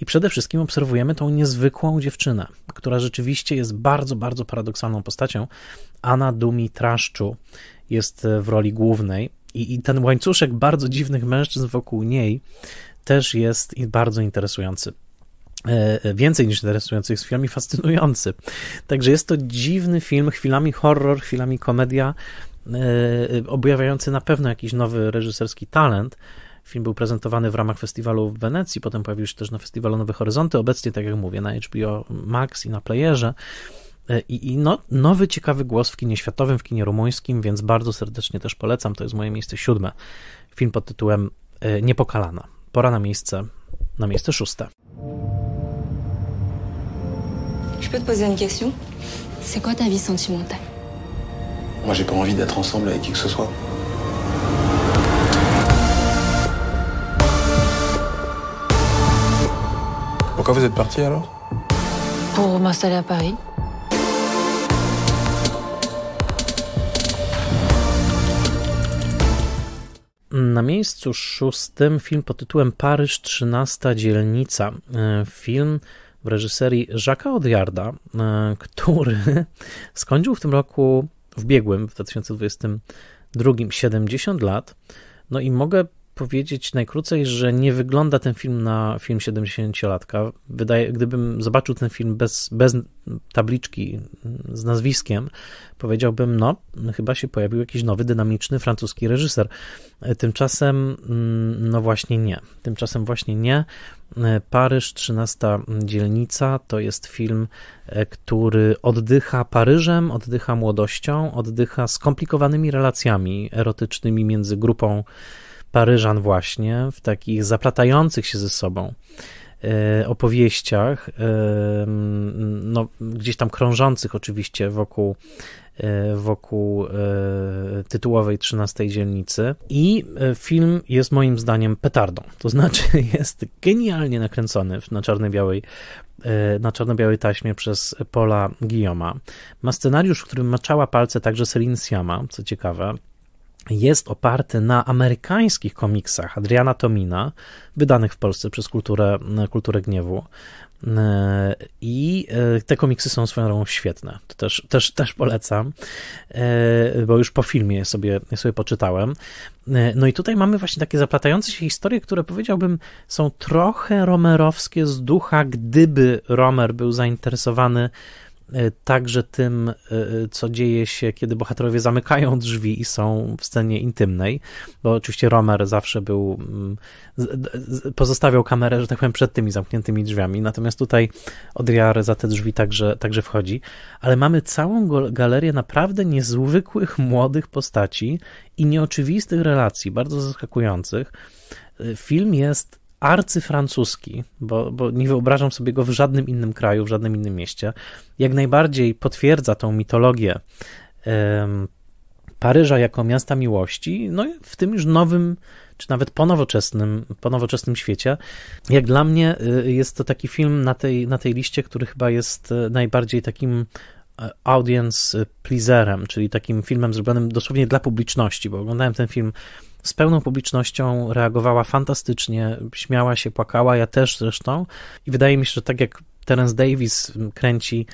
i przede wszystkim obserwujemy tą niezwykłą dziewczynę, która rzeczywiście jest bardzo, bardzo paradoksalną postacią. Anna Dumi Traszczu jest e, w roli głównej. I, I ten łańcuszek bardzo dziwnych mężczyzn wokół niej też jest bardzo interesujący e, e, więcej niż interesujący, jest film i fascynujący. Także jest to dziwny film, chwilami horror, chwilami komedia, objawiający na pewno jakiś nowy reżyserski talent. Film był prezentowany w ramach festiwalu w Wenecji, potem pojawił się też na festiwalu Nowe Horyzonty, obecnie, tak jak mówię, na HBO Max i na Playerze. E, I, i no, nowy ciekawy głos w kinie światowym, w kinie rumuńskim, więc bardzo serdecznie też polecam. To jest moje miejsce siódme. Film pod tytułem e, Niepokalana. Pora na miejsce, na miejsce szóste. Je peux te poser une question C'est quoi ta vie sentimentale Moi, j'ai pas envie d'être ensemble avec qui que ce soit. Pourquoi vous êtes parti alors Pour m'installer à Paris. Na miejscu szóstym film pod tytułem Paryż 13 dzielnica. E, film w reżyserii Jacques'a Odjarda, e, który skończył w tym roku, w biegłym, w 2022, 70 lat. No i mogę powiedzieć najkrócej, że nie wygląda ten film na film 70-latka. Wydaje, gdybym zobaczył ten film bez, bez tabliczki z nazwiskiem, powiedziałbym, no, chyba się pojawił jakiś nowy, dynamiczny francuski reżyser. Tymczasem, mm, no właśnie nie. Tymczasem właśnie nie. Paryż, 13 dzielnica, to jest film, e, który oddycha Paryżem, oddycha młodością, oddycha skomplikowanymi relacjami erotycznymi między grupą Paryżan właśnie w takich zaplatających się ze sobą e, opowieściach, e, no, gdzieś tam krążących oczywiście wokół, e, wokół tytułowej 13 dzielnicy. I film jest moim zdaniem petardą, to znaczy jest genialnie nakręcony na czarno-białej na czarno-białej taśmie przez Pola Guillaume'a. Ma scenariusz, w którym maczała palce także Celine Siama, co ciekawe, jest oparty na amerykańskich komiksach Adriana Tomina, wydanych w Polsce przez Kulturę, Kulturę Gniewu. E, I e, te komiksy są swoją drogą świetne. To też, też, też polecam, e, bo już po filmie sobie, sobie poczytałem. No i tutaj mamy właśnie takie zaplatające się historie, które powiedziałbym są trochę romerowskie z ducha, gdyby Romer był zainteresowany Y, także tym, y, y, co dzieje się, kiedy bohaterowie zamykają drzwi i są w scenie intymnej, bo oczywiście Romer zawsze był, mm, pozostawiał kamerę, że tak powiem, przed tymi zamkniętymi drzwiami, natomiast tutaj Odriar za te drzwi także, także wchodzi, ale mamy całą galerię naprawdę niezwykłych, młodych postaci i nieoczywistych relacji, bardzo zaskakujących. Film jest arcyfrancuski, bo, bo nie wyobrażam sobie go w żadnym innym kraju, w żadnym innym mieście, jak najbardziej potwierdza tą mitologię um, Paryża jako miasta miłości, no i w tym już nowym, czy nawet po nowoczesnym, po nowoczesnym świecie. Jak dla mnie y, jest to taki film na tej, na tej liście, który chyba jest y, najbardziej takim e, audience y, pleaserem, czyli takim filmem zrobionym dosłownie dla publiczności, bo oglądałem ten film z pełną publicznością, reagowała fantastycznie, śmiała się, płakała, ja też zresztą. I wydaje mi się, że tak jak Terence Davis kręci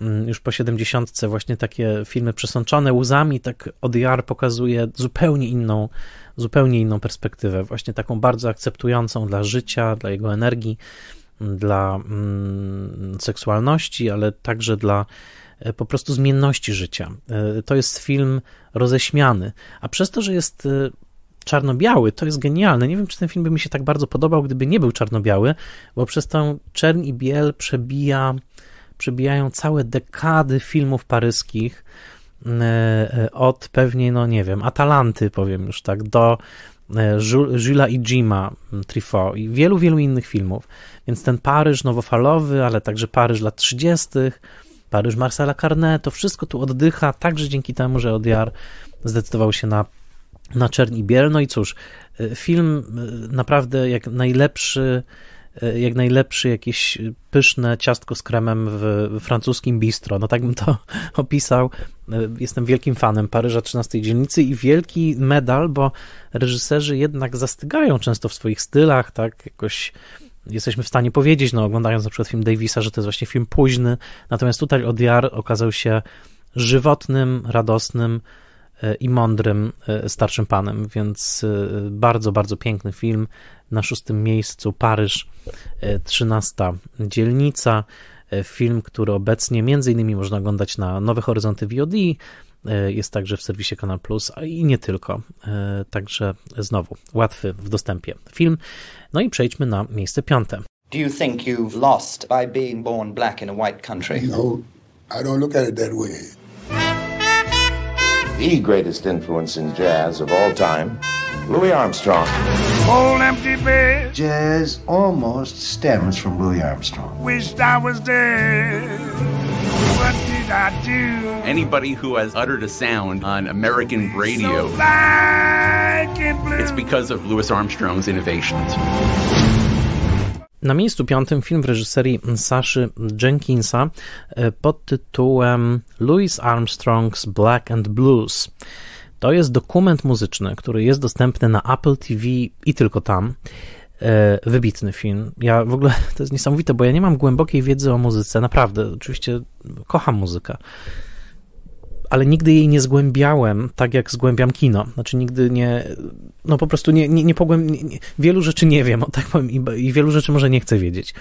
mm, już po 70 właśnie takie filmy przesączone łzami, tak ODR pokazuje zupełnie inną, zupełnie inną perspektywę, właśnie taką bardzo akceptującą dla życia, dla jego energii, mm, dla mm, seksualności, ale także dla e, po prostu zmienności życia. E, to jest film roześmiany, a przez to, że jest e, czarno-biały, to jest genialne. Nie wiem, czy ten film by mi się tak bardzo podobał, gdyby nie był czarno-biały, bo przez tą czern i biel przebija, przebijają całe dekady filmów paryskich e, e, od pewnie, no nie wiem, Atalanty, powiem już tak, do e, Jules'a i Jima mm, Trifo i wielu, wielu innych filmów. Więc ten Paryż nowofalowy, ale także Paryż lat 30., Paryż Marcela Carnet, to wszystko tu oddycha, także dzięki temu, że Odiar zdecydował się na na czerń i biel. No i cóż, e, film e, naprawdę jak najlepszy e, jak najlepszy jakieś pyszne ciastko z kremem w francuskim bistro. No tak bym to opisał. Jestem wielkim fanem Paryża 13 dzielnicy i wielki medal, bo reżyserzy jednak zastygają często w swoich stylach, tak jakoś jesteśmy w stanie powiedzieć, no oglądając na przykład film Davisa, że to jest właśnie film późny, natomiast tutaj Odiar okazał się żywotnym, radosnym, E, i mądrym e, starszym panem, więc e, bardzo, bardzo piękny film. Na szóstym miejscu Paryż, 13 dzielnica. Film, który obecnie między innymi można oglądać na Nowe Horyzonty VOD, jest także w serwisie Kanal Plus i nie tylko. Także znowu łatwy w dostępie film. No i przejdźmy na miejsce piąte. Do you think you've lost by being born black in a white country? No, I don't look at it that way. the greatest influence in jazz of all time, Louis Armstrong. Old empty bed. Jazz almost stems from Louis Armstrong. Wished I was dead. What did I do? Anybody who has uttered a sound on American radio, so it's because of Louis Armstrong's innovations. Na miejscu piątym film w reżyserii Saszy Jenkinsa e, pod tytułem Louis Armstrong's Black and Blues. To jest dokument muzyczny, który jest dostępny na Apple TV i tylko tam. E, wybitny film. Ja w ogóle to jest niesamowite, bo ja nie mam głębokiej wiedzy o muzyce, naprawdę. Oczywiście kocham muzykę ale nigdy jej nie zgłębiałem tak, jak zgłębiam kino. Znaczy nigdy nie, no po prostu nie, nie, nie pogłębiam, wielu rzeczy nie wiem, tak powiem, i, i wielu rzeczy może nie chcę wiedzieć.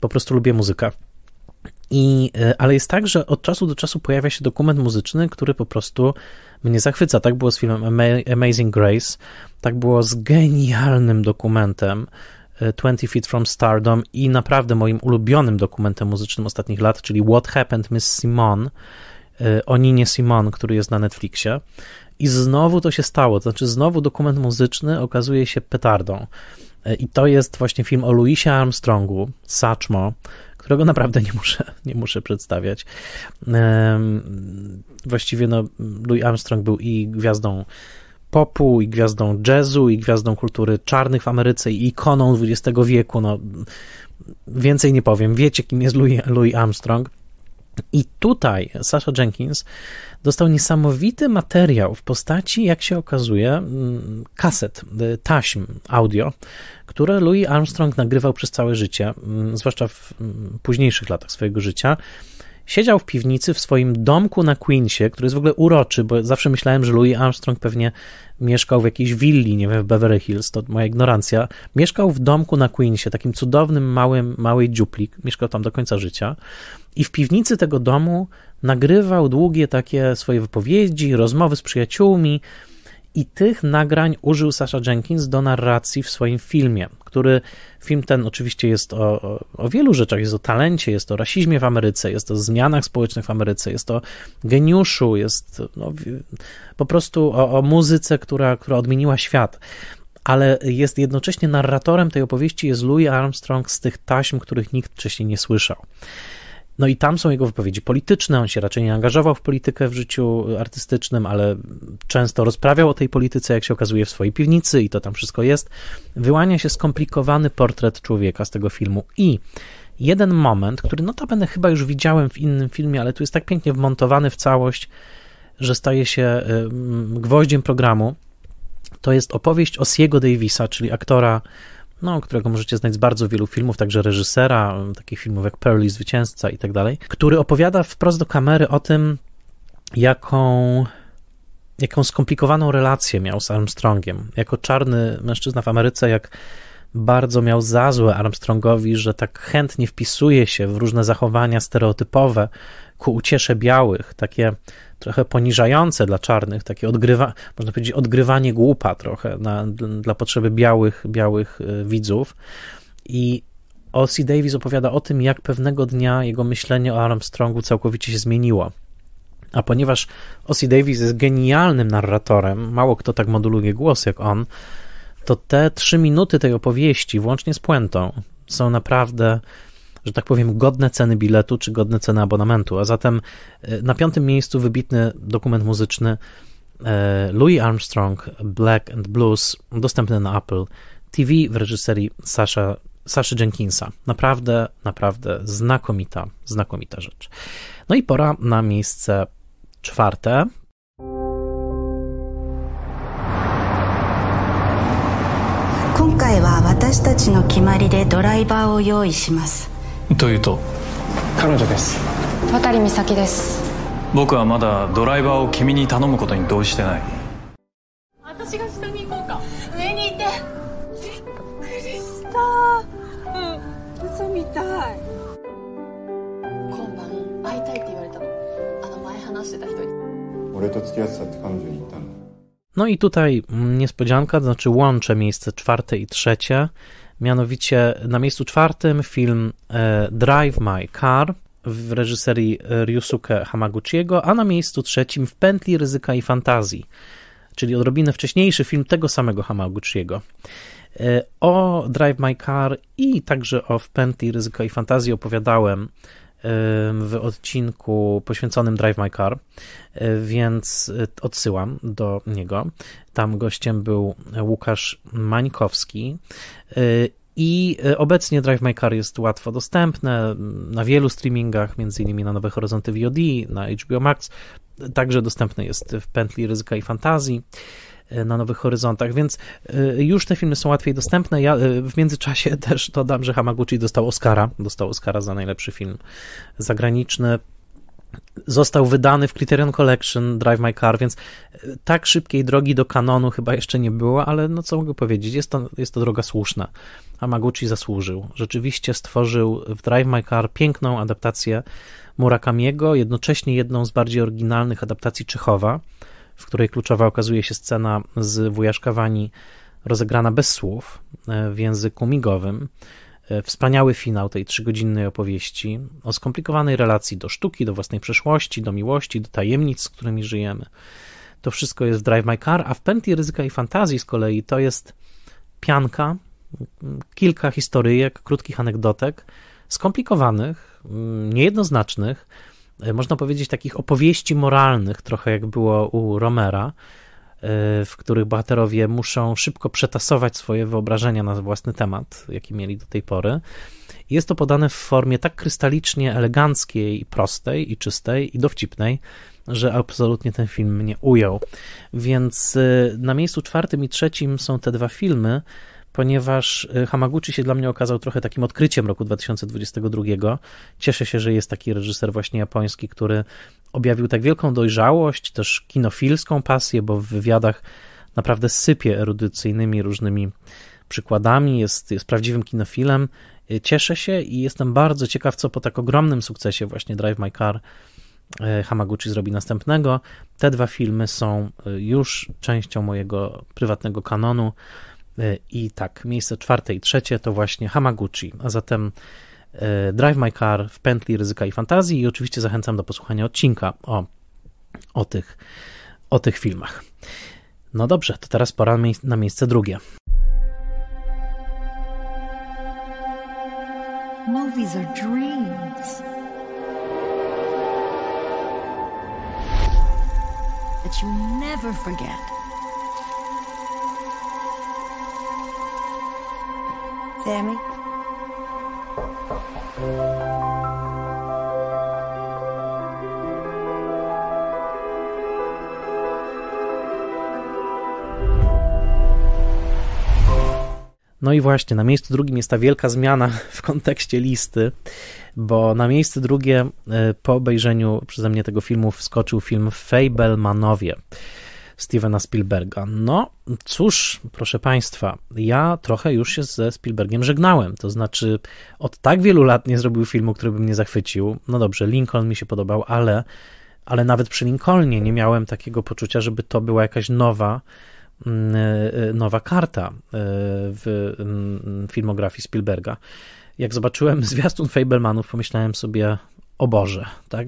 Po prostu lubię muzykę. I, e, ale jest tak, że od czasu do czasu pojawia się dokument muzyczny, który po prostu mnie zachwyca. Tak było z filmem Amazing Grace, tak było z genialnym dokumentem 20 e, Feet from Stardom i naprawdę moim ulubionym dokumentem muzycznym ostatnich lat, czyli What Happened Miss Simone E, o Ninie Simon, który jest na Netflixie. I znowu to się stało, to znaczy znowu dokument muzyczny okazuje się petardą. E, I to jest właśnie film o Louisie Armstrongu, Saczmo, którego naprawdę nie muszę, nie muszę przedstawiać. Właściwie no, Louis Armstrong był i gwiazdą popu, i gwiazdą jazzu, i gwiazdą kultury czarnych w Ameryce, i ikoną XX wieku. No, więcej nie powiem. Wiecie, kim jest Louis, Louis Armstrong. I tutaj Sasha Jenkins dostał niesamowity materiał w postaci, jak się okazuje, mm, kaset, y, taśm audio, które Louis Armstrong nagrywał przez całe życie, mm, zwłaszcza w mm, późniejszych latach swojego życia. Siedział w piwnicy w swoim domku na Queensie, który jest w ogóle uroczy, bo zawsze myślałem, że Louis Armstrong pewnie mieszkał w jakiejś willi, nie wiem, w Beverly Hills, to moja ignorancja. Mieszkał w domku na Queensie, takim cudownym, małym, małej dziuplik, mieszkał tam do końca życia i w piwnicy tego domu nagrywał długie takie swoje wypowiedzi, rozmowy z przyjaciółmi, i tych nagrań użył Sasha Jenkins do narracji w swoim filmie, który film ten oczywiście jest o, o, wielu rzeczach, jest o talencie, jest o rasizmie w Ameryce, jest o zmianach społecznych w Ameryce, jest o geniuszu, jest no, po prostu o, o muzyce, która, która odmieniła świat ale jest jednocześnie narratorem tej opowieści jest Louis Armstrong z tych taśm, których nikt wcześniej nie słyszał. No i tam są jego wypowiedzi polityczne, on się raczej nie angażował w politykę w życiu artystycznym, ale często rozprawiał o tej polityce, jak się okazuje, w swojej piwnicy i to tam wszystko jest. Wyłania się skomplikowany portret człowieka z tego filmu i jeden moment, który notabene chyba już widziałem w innym filmie, ale tu jest tak pięknie wmontowany w całość, że staje się gwoździem programu, to jest opowieść Osiego Davisa, czyli aktora no, którego możecie znać z bardzo wielu filmów, także reżysera, mm, takich filmów jak Pearl Zwycięzca i tak dalej, który opowiada wprost do kamery o tym, jaką jaką skomplikowaną relację miał z Armstrongiem. Jako czarny mężczyzna w Ameryce, jak bardzo miał za złe Armstrongowi, że tak chętnie wpisuje się w różne zachowania stereotypowe ku uciesze białych, takie trochę poniżające dla czarnych, takie odgrywa, można powiedzieć odgrywanie głupa trochę na, dla potrzeby białych, białych y, widzów. I O.C. Davis opowiada o tym, jak pewnego dnia jego myślenie o Armstrongu całkowicie się zmieniło. A ponieważ O.C. Davis jest genialnym narratorem, mało kto tak moduluje głos jak on, to te trzy minuty tej opowieści, włącznie z puentą, są naprawdę, że tak powiem, godne ceny biletu czy godne ceny abonamentu. A zatem e, na piątym miejscu wybitny dokument muzyczny e, Louis Armstrong Black and Blues, dostępny na Apple TV w reżyserii Sasha, Saszy Jenkinsa. Naprawdę, naprawdę znakomita, znakomita rzecz. No i pora na miejsce czwarte. 今回は私たちの決まりでドライバーを用意しますというと彼女です渡美咲です僕はまだドライバーを君に頼むことに同意してない私が下に行こうか上にいてびっくりしたうん嘘みたい今晩会いたいって言われたのあの前話してた人に俺と付き合ってたって彼女に言った No i tutaj niespodzianka, to znaczy łączę miejsce czwarte i trzecie. Mianowicie na miejscu czwartym film e, Drive My Car w reżyserii e, Ryusuke Hamaguchiego, a na miejscu trzecim w pętli ryzyka i fantazji, czyli odrobinę wcześniejszy film tego samego Hamaguchiego. E, o Drive My Car i także o w pętli ryzyka i fantazji opowiadałem w odcinku poświęconym Drive My Car, e, więc e, odsyłam do niego. Tam gościem był Łukasz Mańkowski e, i obecnie Drive My Car jest łatwo dostępne na wielu streamingach, między innymi na Nowe Horyzonty VOD, na HBO Max, także dostępne jest w pętli ryzyka i fantazji. E, na Nowych Horyzontach, więc e, już te filmy są łatwiej dostępne. Ja e, w międzyczasie też dodam, że Hamaguchi dostał Oscara, dostał Oscara za najlepszy film zagraniczny został wydany w Criterion Collection Drive My Car, więc tak szybkiej drogi do kanonu chyba jeszcze nie było, ale no co mogę powiedzieć, jest to, jest to droga słuszna. Hamaguchi zasłużył. Rzeczywiście stworzył w Drive My Car piękną adaptację Murakamiego, jednocześnie jedną z bardziej oryginalnych adaptacji Czechowa w której kluczowa okazuje się scena z wujaszka Wani rozegrana bez słów e, w języku migowym. E, wspaniały finał tej trzygodzinnej opowieści o skomplikowanej relacji do sztuki, do własnej przeszłości, do miłości, do tajemnic, z którymi żyjemy. To wszystko jest w Drive My Car, a w Pętli Ryzyka i Fantazji z kolei to jest pianka, kilka historyjek, krótkich anegdotek, skomplikowanych, mm, niejednoznacznych, E, można powiedzieć, takich opowieści moralnych, trochę jak było u Romera, e, w których bohaterowie muszą szybko przetasować swoje wyobrażenia na własny temat, jaki mieli do tej pory. Jest to podane w formie tak krystalicznie eleganckiej, i prostej, i czystej, i dowcipnej, że absolutnie ten film mnie ujął. Więc e, na miejscu czwartym i trzecim są te dwa filmy, ponieważ y, Hamaguchi się dla mnie okazał trochę takim odkryciem roku 2022. Cieszę się, że jest taki reżyser właśnie japoński, który objawił tak wielką dojrzałość, też kinofilską pasję, bo w wywiadach naprawdę sypie erudycyjnymi różnymi przykładami, jest, jest prawdziwym kinofilem. Y, cieszę się i jestem bardzo ciekaw, co po tak ogromnym sukcesie właśnie Drive My Car y, Hamaguchi zrobi następnego. Te dwa filmy są już częścią mojego prywatnego kanonu. E, I tak, miejsce czwarte i trzecie to właśnie Hamaguchi, a zatem e, Drive My Car w pętli ryzyka i fantazji i oczywiście zachęcam do posłuchania odcinka o, o, tych, o tych filmach. No dobrze, to teraz pora na miejsce drugie. Movies are dreams. That you never forget. Sammy? No i właśnie, na miejscu drugim jest ta wielka zmiana w kontekście listy, bo na miejsce drugie e, po obejrzeniu przeze mnie tego filmu wskoczył film Fablemanowie. Manowie Stevena Spielberga. No cóż, proszę Państwa, ja trochę już się ze Spielbergiem żegnałem. To znaczy, od tak wielu lat nie zrobił filmu, który by mnie zachwycił. No dobrze, Lincoln mi się podobał, ale, ale nawet przy Lincolnie nie miałem takiego poczucia, żeby to była jakaś nowa mm, y, nowa karta y, w mm, filmografii Spielberga. Jak zobaczyłem zwiastun Fablemanów, pomyślałem sobie, o Boże, tak?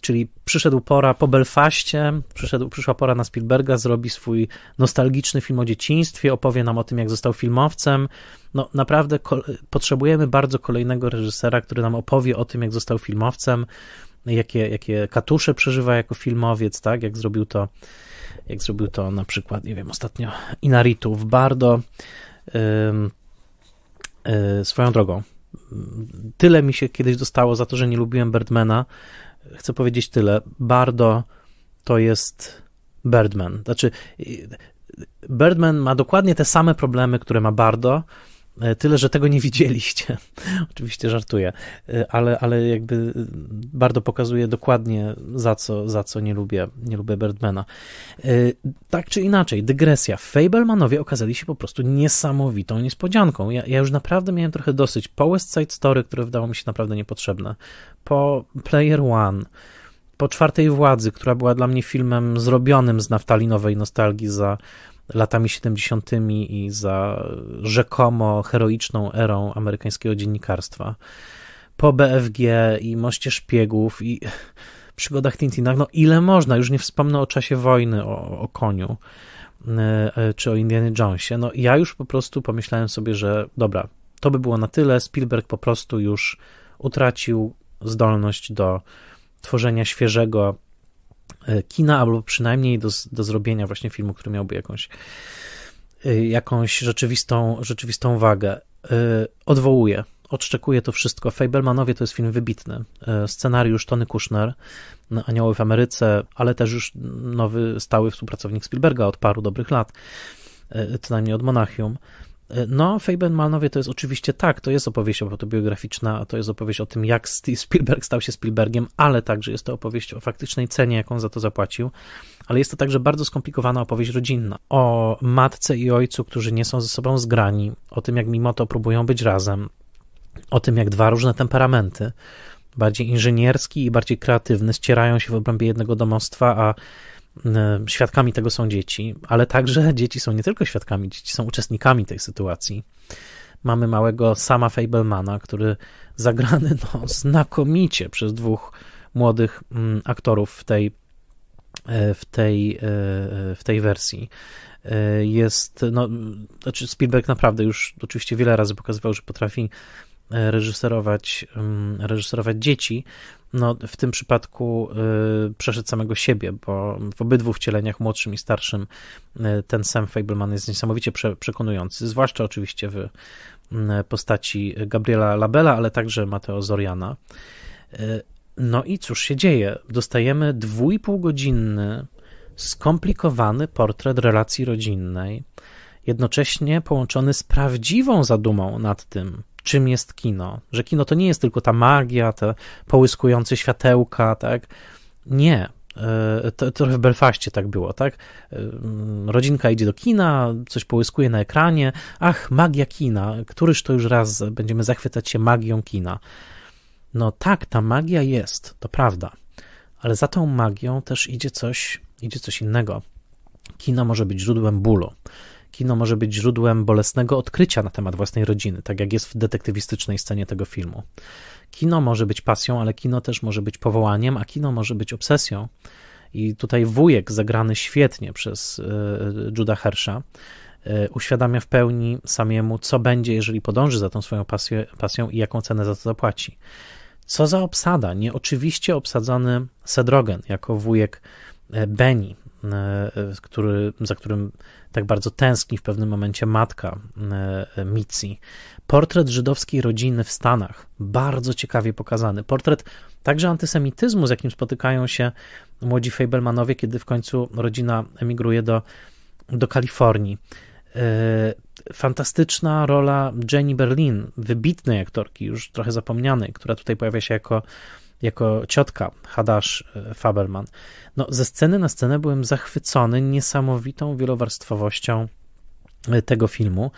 Czyli przyszedł pora po Belfaście, przyszedł, przyszła pora na Spielberga, zrobi swój nostalgiczny film o dzieciństwie, opowie nam o tym, jak został filmowcem. No naprawdę potrzebujemy bardzo kolejnego reżysera, który nam opowie o tym, jak został filmowcem, jakie, jakie katusze przeżywa jako filmowiec, tak, jak zrobił to, jak zrobił to na przykład, nie wiem, ostatnio Inaritu w Bardo. Y, swoją drogą, tyle mi się kiedyś dostało za to, że nie lubiłem Birdmana, chcę powiedzieć tyle. Bardo to jest Birdman. Znaczy, Birdman ma dokładnie te same problemy, które ma Bardo, E, tyle, że tego nie widzieliście. Oczywiście żartuję, e, ale, ale jakby bardzo pokazuje dokładnie za co, za co nie lubię, nie lubię Birdmana. E, tak czy inaczej, dygresja. Fablemanowie okazali się po prostu niesamowitą niespodzianką. Ja, ja już naprawdę miałem trochę dosyć po West Side Story, które wydało mi się naprawdę niepotrzebne, po Player One, po Czwartej Władzy, która była dla mnie filmem zrobionym z naftalinowej nostalgii za latami 70. i za rzekomo heroiczną erą amerykańskiego dziennikarstwa. Po BFG i Moście Szpiegów i przygodach Tintinach, no ile można, już nie wspomnę o czasie wojny, o, o koniu e, e, czy o Indiana Jonesie. No ja już po prostu pomyślałem sobie, że dobra, to by było na tyle. Spielberg po prostu już utracił zdolność do tworzenia świeżego, E, kina, albo przynajmniej do, do zrobienia właśnie filmu, który miałby jakąś, e, jakąś rzeczywistą, rzeczywistą wagę. E, Odwołuje, odszczekuje to wszystko. Fablemanowie to jest film wybitny. Scenariusz Tony Kushner, Anioły w Ameryce, ale też już nowy, stały współpracownik Spielberga od paru dobrych lat, co najmniej od Monachium. No, Malnowie to jest oczywiście tak, to jest opowieść autobiograficzna, to jest opowieść o tym, jak Steve Spielberg stał się Spielbergiem, ale także jest to opowieść o faktycznej cenie, jaką za to zapłacił, ale jest to także bardzo skomplikowana opowieść rodzinna, o matce i ojcu, którzy nie są ze sobą zgrani, o tym, jak mimo to próbują być razem, o tym, jak dwa różne temperamenty, bardziej inżynierski i bardziej kreatywny, ścierają się w obrębie jednego domostwa, a E, świadkami tego są dzieci, ale także dzieci są nie tylko świadkami, dzieci są uczestnikami tej sytuacji. Mamy małego sama Fablemana, który zagrany no, znakomicie przez dwóch młodych mm, aktorów w tej, e, w tej, e, w tej wersji jest, no, znaczy Spielberg naprawdę już oczywiście wiele razy pokazywał, że potrafi reżyserować, mm, reżyserować dzieci, no, w tym przypadku y, przeszedł samego siebie, bo w obydwu wcieleniach, młodszym i starszym, y, ten Sam Fableman jest niesamowicie prze, przekonujący, zwłaszcza oczywiście w y, postaci Gabriela Labella, ale także Mateo Zoriana. Y, no i cóż się dzieje? Dostajemy dwójpółgodzinny, skomplikowany portret relacji rodzinnej, jednocześnie połączony z prawdziwą zadumą nad tym, czym jest kino. Że kino to nie jest tylko ta magia, te połyskujące światełka, tak? Nie. E, to, to w Belfaście tak było, tak? E, mm, rodzinka idzie do kina, coś połyskuje na ekranie. Ach, magia kina. Któryż to już raz będziemy zachwycać się magią kina? No tak, ta magia jest, to prawda. Ale za tą magią też idzie coś, idzie coś innego. Kino może być źródłem bólu Kino może być źródłem bolesnego odkrycia na temat własnej rodziny, tak jak jest w detektywistycznej scenie tego filmu. Kino może być pasją, ale kino też może być powołaniem, a kino może być obsesją. I tutaj wujek, zagrany świetnie przez e, Juda Hersha, e, uświadamia w pełni samemu, co będzie, jeżeli podąży za tą swoją pasję, pasją i jaką cenę za to zapłaci. Co za obsada! Nieoczywiście obsadzany Sedrogen jako wujek e, Beni, E, który, za którym tak bardzo tęskni w pewnym momencie matka e, Micji. Portret żydowskiej rodziny w Stanach, bardzo ciekawie pokazany. Portret także antysemityzmu, z jakim spotykają się młodzi Fabelmanowie, kiedy w końcu rodzina emigruje do, do Kalifornii. E, fantastyczna rola Jenny Berlin, wybitnej aktorki, już trochę zapomnianej, która tutaj pojawia się jako jako ciotka Hadasz e, Fabelman. No, ze sceny na scenę byłem zachwycony niesamowitą wielowarstwowością e, tego filmu,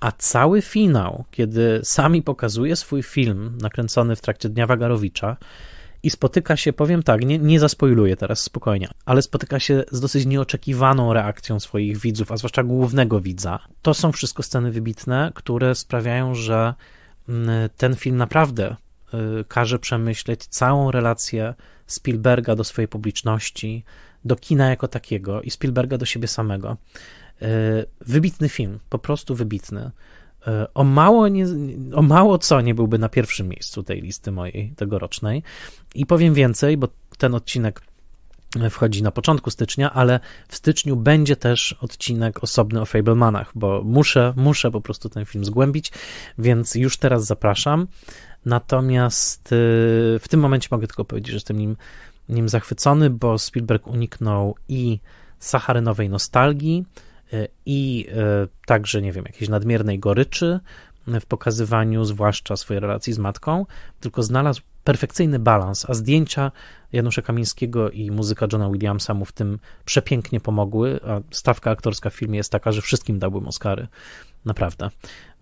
a cały finał, kiedy sami pokazuje swój film nakręcony w trakcie Dnia Wagarowicza i spotyka się, powiem tak, nie, nie zaspoiluję teraz spokojnie, ale spotyka się z dosyć nieoczekiwaną reakcją swoich widzów, a zwłaszcza głównego widza. To są wszystko sceny wybitne, które sprawiają, że mm, ten film naprawdę Y, każe przemyśleć całą relację Spielberga do swojej publiczności, do kina jako takiego i Spielberga do siebie samego. Y, wybitny film, po prostu wybitny. Y, o mało, nie, o mało co nie byłby na pierwszym miejscu tej listy mojej tegorocznej. I powiem więcej, bo ten odcinek wchodzi na początku stycznia, ale w styczniu będzie też odcinek osobny o Fablemanach, bo muszę, muszę po prostu ten film zgłębić, więc już teraz zapraszam. Natomiast y, w tym momencie mogę tylko powiedzieć, że jestem nim, nim zachwycony, bo Spielberg uniknął i sacharynowej nostalgii, y, i y, także, nie wiem, jakiejś nadmiernej goryczy w pokazywaniu zwłaszcza swojej relacji z matką, tylko znalazł perfekcyjny balans, a zdjęcia Janusza Kamińskiego i muzyka Johna Williamsa mu w tym przepięknie pomogły, a stawka aktorska w filmie jest taka, że wszystkim dałbym Oscary. Naprawdę.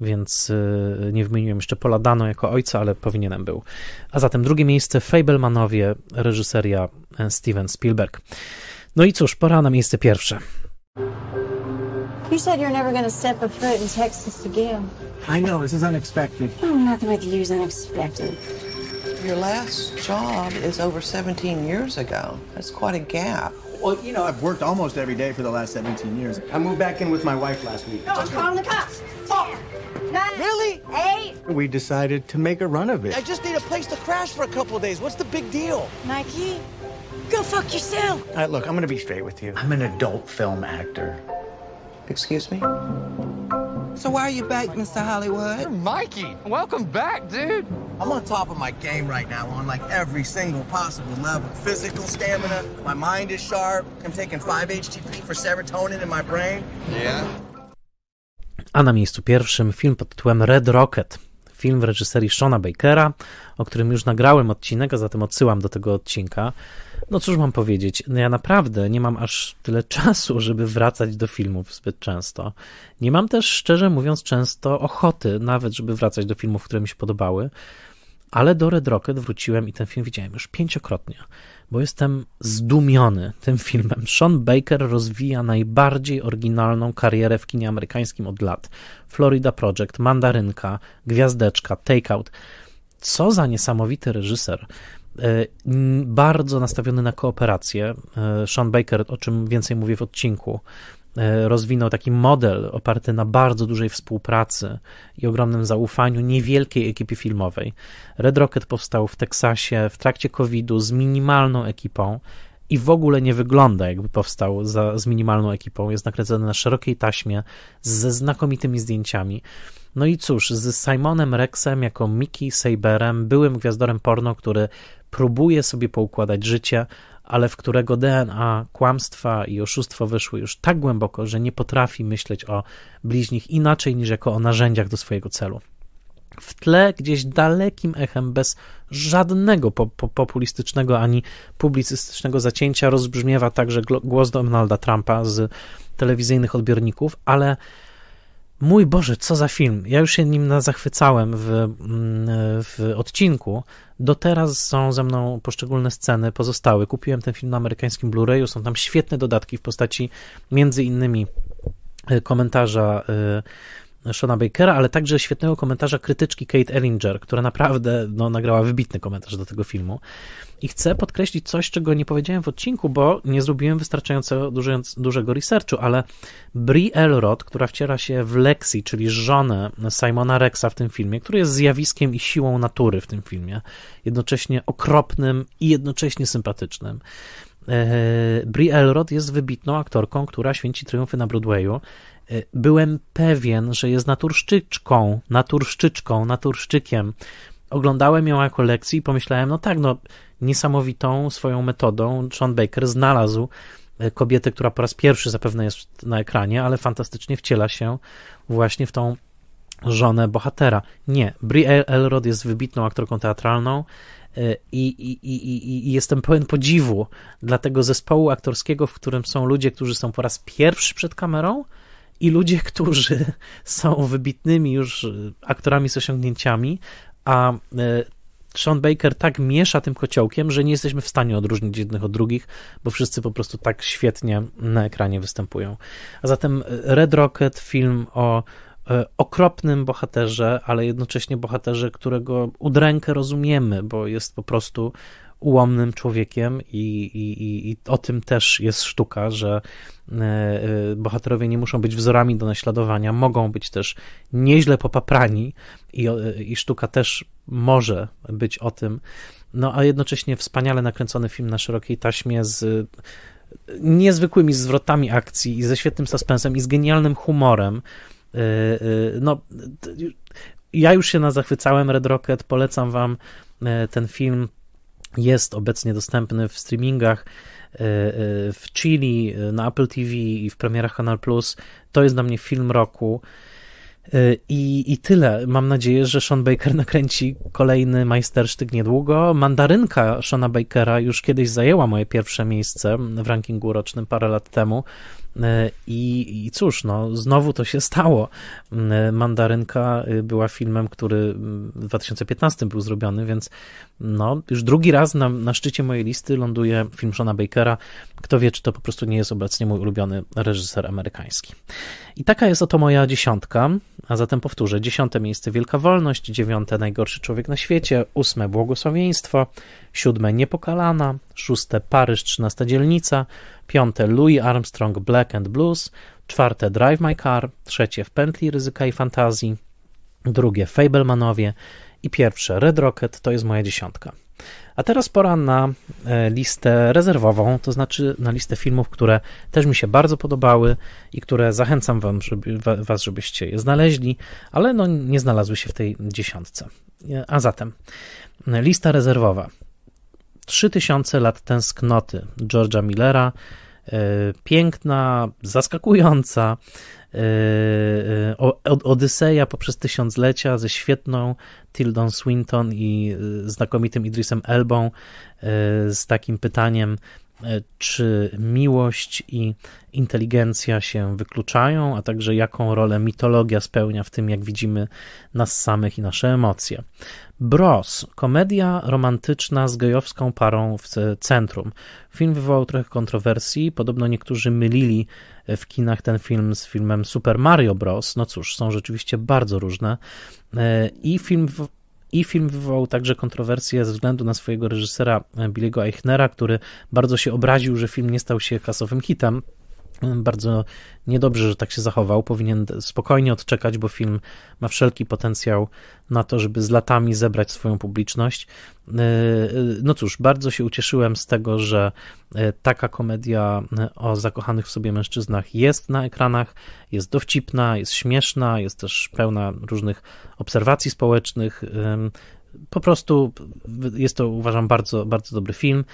Więc y, nie wymieniłem jeszcze Pola Dano jako ojca, ale powinienem był. A zatem drugie miejsce Fablemanowie, reżyseria e, Steven Spielberg. No i cóż, pora na miejsce pierwsze. You said you're never gonna step a foot in Texas again. I know, this is unexpected. Oh, nothing with you is unexpected. Your last job is over 17 years ago. That's quite a gap. Well, you know, I've worked almost every day for the last 17 years. I moved back in with my wife last week. No, I'm calling the cops. nine, really? Eight. We decided to make a run of it. I just need a place to crash for a couple of days. What's the big deal? Nike, go fuck yourself. All right, look, I'm going to be straight with you. I'm an adult film actor. Excuse me? So why are you back, Mr. Hollywood? Mikey, welcome back, dude. I'm on top of my game right now on like every single possible level. Physical stamina, my mind is sharp. I'm taking 5-HTP for serotonin in my brain. Yeah. A na miejscu pierwszym film pod tytułem Red Rocket. Film w reżyserii Shona Bakera, o którym już nagrałem odcinek, a zatem odsyłam do tego odcinka. No cóż mam powiedzieć, no ja naprawdę nie mam aż tyle czasu, żeby wracać do filmów zbyt często. Nie mam też, szczerze mówiąc, często ochoty nawet, żeby wracać do filmów, które mi się podobały, ale do Red Rocket wróciłem i ten film widziałem już pięciokrotnie, bo jestem zdumiony tym filmem. Sean Baker rozwija najbardziej oryginalną karierę w kinie amerykańskim od lat. Florida Project, Mandarynka, Gwiazdeczka, Takeout. Co za niesamowity reżyser. E, bardzo nastawiony na kooperację. E, Sean Baker, o czym więcej mówię w odcinku, e, rozwinął taki model oparty na bardzo dużej współpracy i ogromnym zaufaniu niewielkiej ekipy filmowej. Red Rocket powstał w Teksasie w trakcie COVID-u z minimalną ekipą i w ogóle nie wygląda, jakby powstał za, z minimalną ekipą. Jest nakręcony na szerokiej taśmie ze znakomitymi zdjęciami. No i cóż, z Simonem Rexem jako Mickey Saberem, byłym gwiazdorem porno, który próbuje sobie poukładać życie, ale w którego DNA kłamstwa i oszustwo wyszły już tak głęboko, że nie potrafi myśleć o bliźnich inaczej niż jako o narzędziach do swojego celu. W tle gdzieś dalekim echem, bez żadnego po, po, populistycznego ani publicystycznego zacięcia, rozbrzmiewa także głos Donalda Trumpa z telewizyjnych odbiorników, ale Mój Boże, co za film. Ja już się nim zachwycałem w, mm, w odcinku. Do teraz są ze mną poszczególne sceny pozostałe. Kupiłem ten film na amerykańskim Blu-rayu. Są tam świetne dodatki w postaci między innymi y, komentarza y, Shona Bakera, ale także świetnego komentarza krytyczki Kate Ellinger, która naprawdę no, nagrała wybitny komentarz do tego filmu. I chcę podkreślić coś, czego nie powiedziałem w odcinku, bo nie zrobiłem wystarczająco dużego researchu, ale Brie Elrod, która wciera się w Lexi, czyli żonę Simona Rexa w tym filmie, który jest zjawiskiem i siłą natury w tym filmie, jednocześnie okropnym i jednocześnie sympatycznym. E, Brie Elrod jest wybitną aktorką, która święci triumfy na Broadwayu. E, byłem pewien, że jest naturszczyczką, naturszczyczką, naturszczykiem. Oglądałem ją jako lekcję i pomyślałem, no tak, no niesamowitą swoją metodą Sean Baker znalazł e, kobietę, która po raz pierwszy zapewne jest na ekranie, ale fantastycznie wciela się właśnie w tą żonę bohatera. Nie, Brie Elrod jest wybitną aktorką teatralną e, i, i, i, i, jestem pełen podziwu dla tego zespołu aktorskiego, w którym są ludzie, którzy są po raz pierwszy przed kamerą i ludzie, którzy są wybitnymi już e, aktorami z osiągnięciami, a Sean Baker tak miesza tym kociołkiem, że nie jesteśmy w stanie odróżnić jednych od drugich, bo wszyscy po prostu tak świetnie na ekranie występują. A zatem e, Red Rocket, film o e, okropnym bohaterze, ale jednocześnie bohaterze, którego udrękę rozumiemy, bo jest po prostu ułomnym człowiekiem i, i, i, i o tym też jest sztuka, że e, e, bohaterowie nie muszą być wzorami do naśladowania, mogą być też nieźle popaprani i, e, i sztuka też może być o tym. No a jednocześnie wspaniale nakręcony film na szerokiej taśmie z niezwykłymi zwrotami akcji i ze świetnym suspensem i z genialnym humorem. No, ja już się na zachwycałem Red Rocket, polecam wam ten film jest obecnie dostępny w streamingach e, e, w Chili, e, na Apple TV i w premierach Canal Plus. To jest dla mnie film roku. I, I tyle. Mam nadzieję, że Sean Baker nakręci kolejny majstersztyk niedługo. Mandarynka Sean'a Bakera już kiedyś zajęła moje pierwsze miejsce w rankingu rocznym parę lat temu. E, I, I cóż, no, znowu to się stało. Mm, e, Mandarynka y, była filmem, który mm, w 2015 był zrobiony, więc no, już drugi raz na, na szczycie mojej listy ląduje film Shona Bakera. Kto wie, czy to po prostu nie jest obecnie mój ulubiony reżyser amerykański. I taka jest oto moja dziesiątka, a zatem powtórzę. Dziesiąte miejsce Wielka Wolność, dziewiąte Najgorszy Człowiek na Świecie, ósme Błogosławieństwo, siódme Niepokalana, szóste Paryż, trzynasta Dzielnica, piąte Louis Armstrong Black and Blues, czwarte Drive My Car, trzecie W pętli ryzyka i fantazji, drugie Fablemanowie i pierwsze Red Rocket, to jest moja dziesiątka. A teraz pora na e, listę rezerwową, to znaczy na listę filmów, które też mi się bardzo podobały i które zachęcam wam, żeby, Was, żebyście je znaleźli, ale no nie znalazły się w tej dziesiątce. E, a zatem lista rezerwowa. 3000 lat tęsknoty George'a Millera. E, piękna, zaskakująca e, e, Odyseja poprzez tysiąclecia ze świetną Tildą Swinton i znakomitym Idrisem Elbą z takim pytaniem, E, czy miłość i inteligencja się wykluczają, a także jaką rolę mitologia spełnia w tym, jak widzimy nas samych i nasze emocje. Bros, komedia romantyczna z gejowską parą w centrum. Film wywołał trochę kontrowersji, podobno niektórzy mylili e, w kinach ten film z filmem Super Mario Bros. No cóż, są rzeczywiście bardzo różne. E, I film i film wywołał także kontrowersje ze względu na swojego reżysera Billy'ego Eichnera, który bardzo się obraził, że film nie stał się klasowym hitem bardzo niedobrze, że tak się zachował. Powinien spokojnie odczekać, bo film ma wszelki potencjał na to, żeby z latami zebrać swoją publiczność. E, e, no cóż, bardzo się ucieszyłem z tego, że e, taka komedia o zakochanych w sobie mężczyznach jest na ekranach, jest dowcipna, jest śmieszna, jest też pełna różnych obserwacji społecznych, po prostu jest to, uważam, bardzo, bardzo dobry film.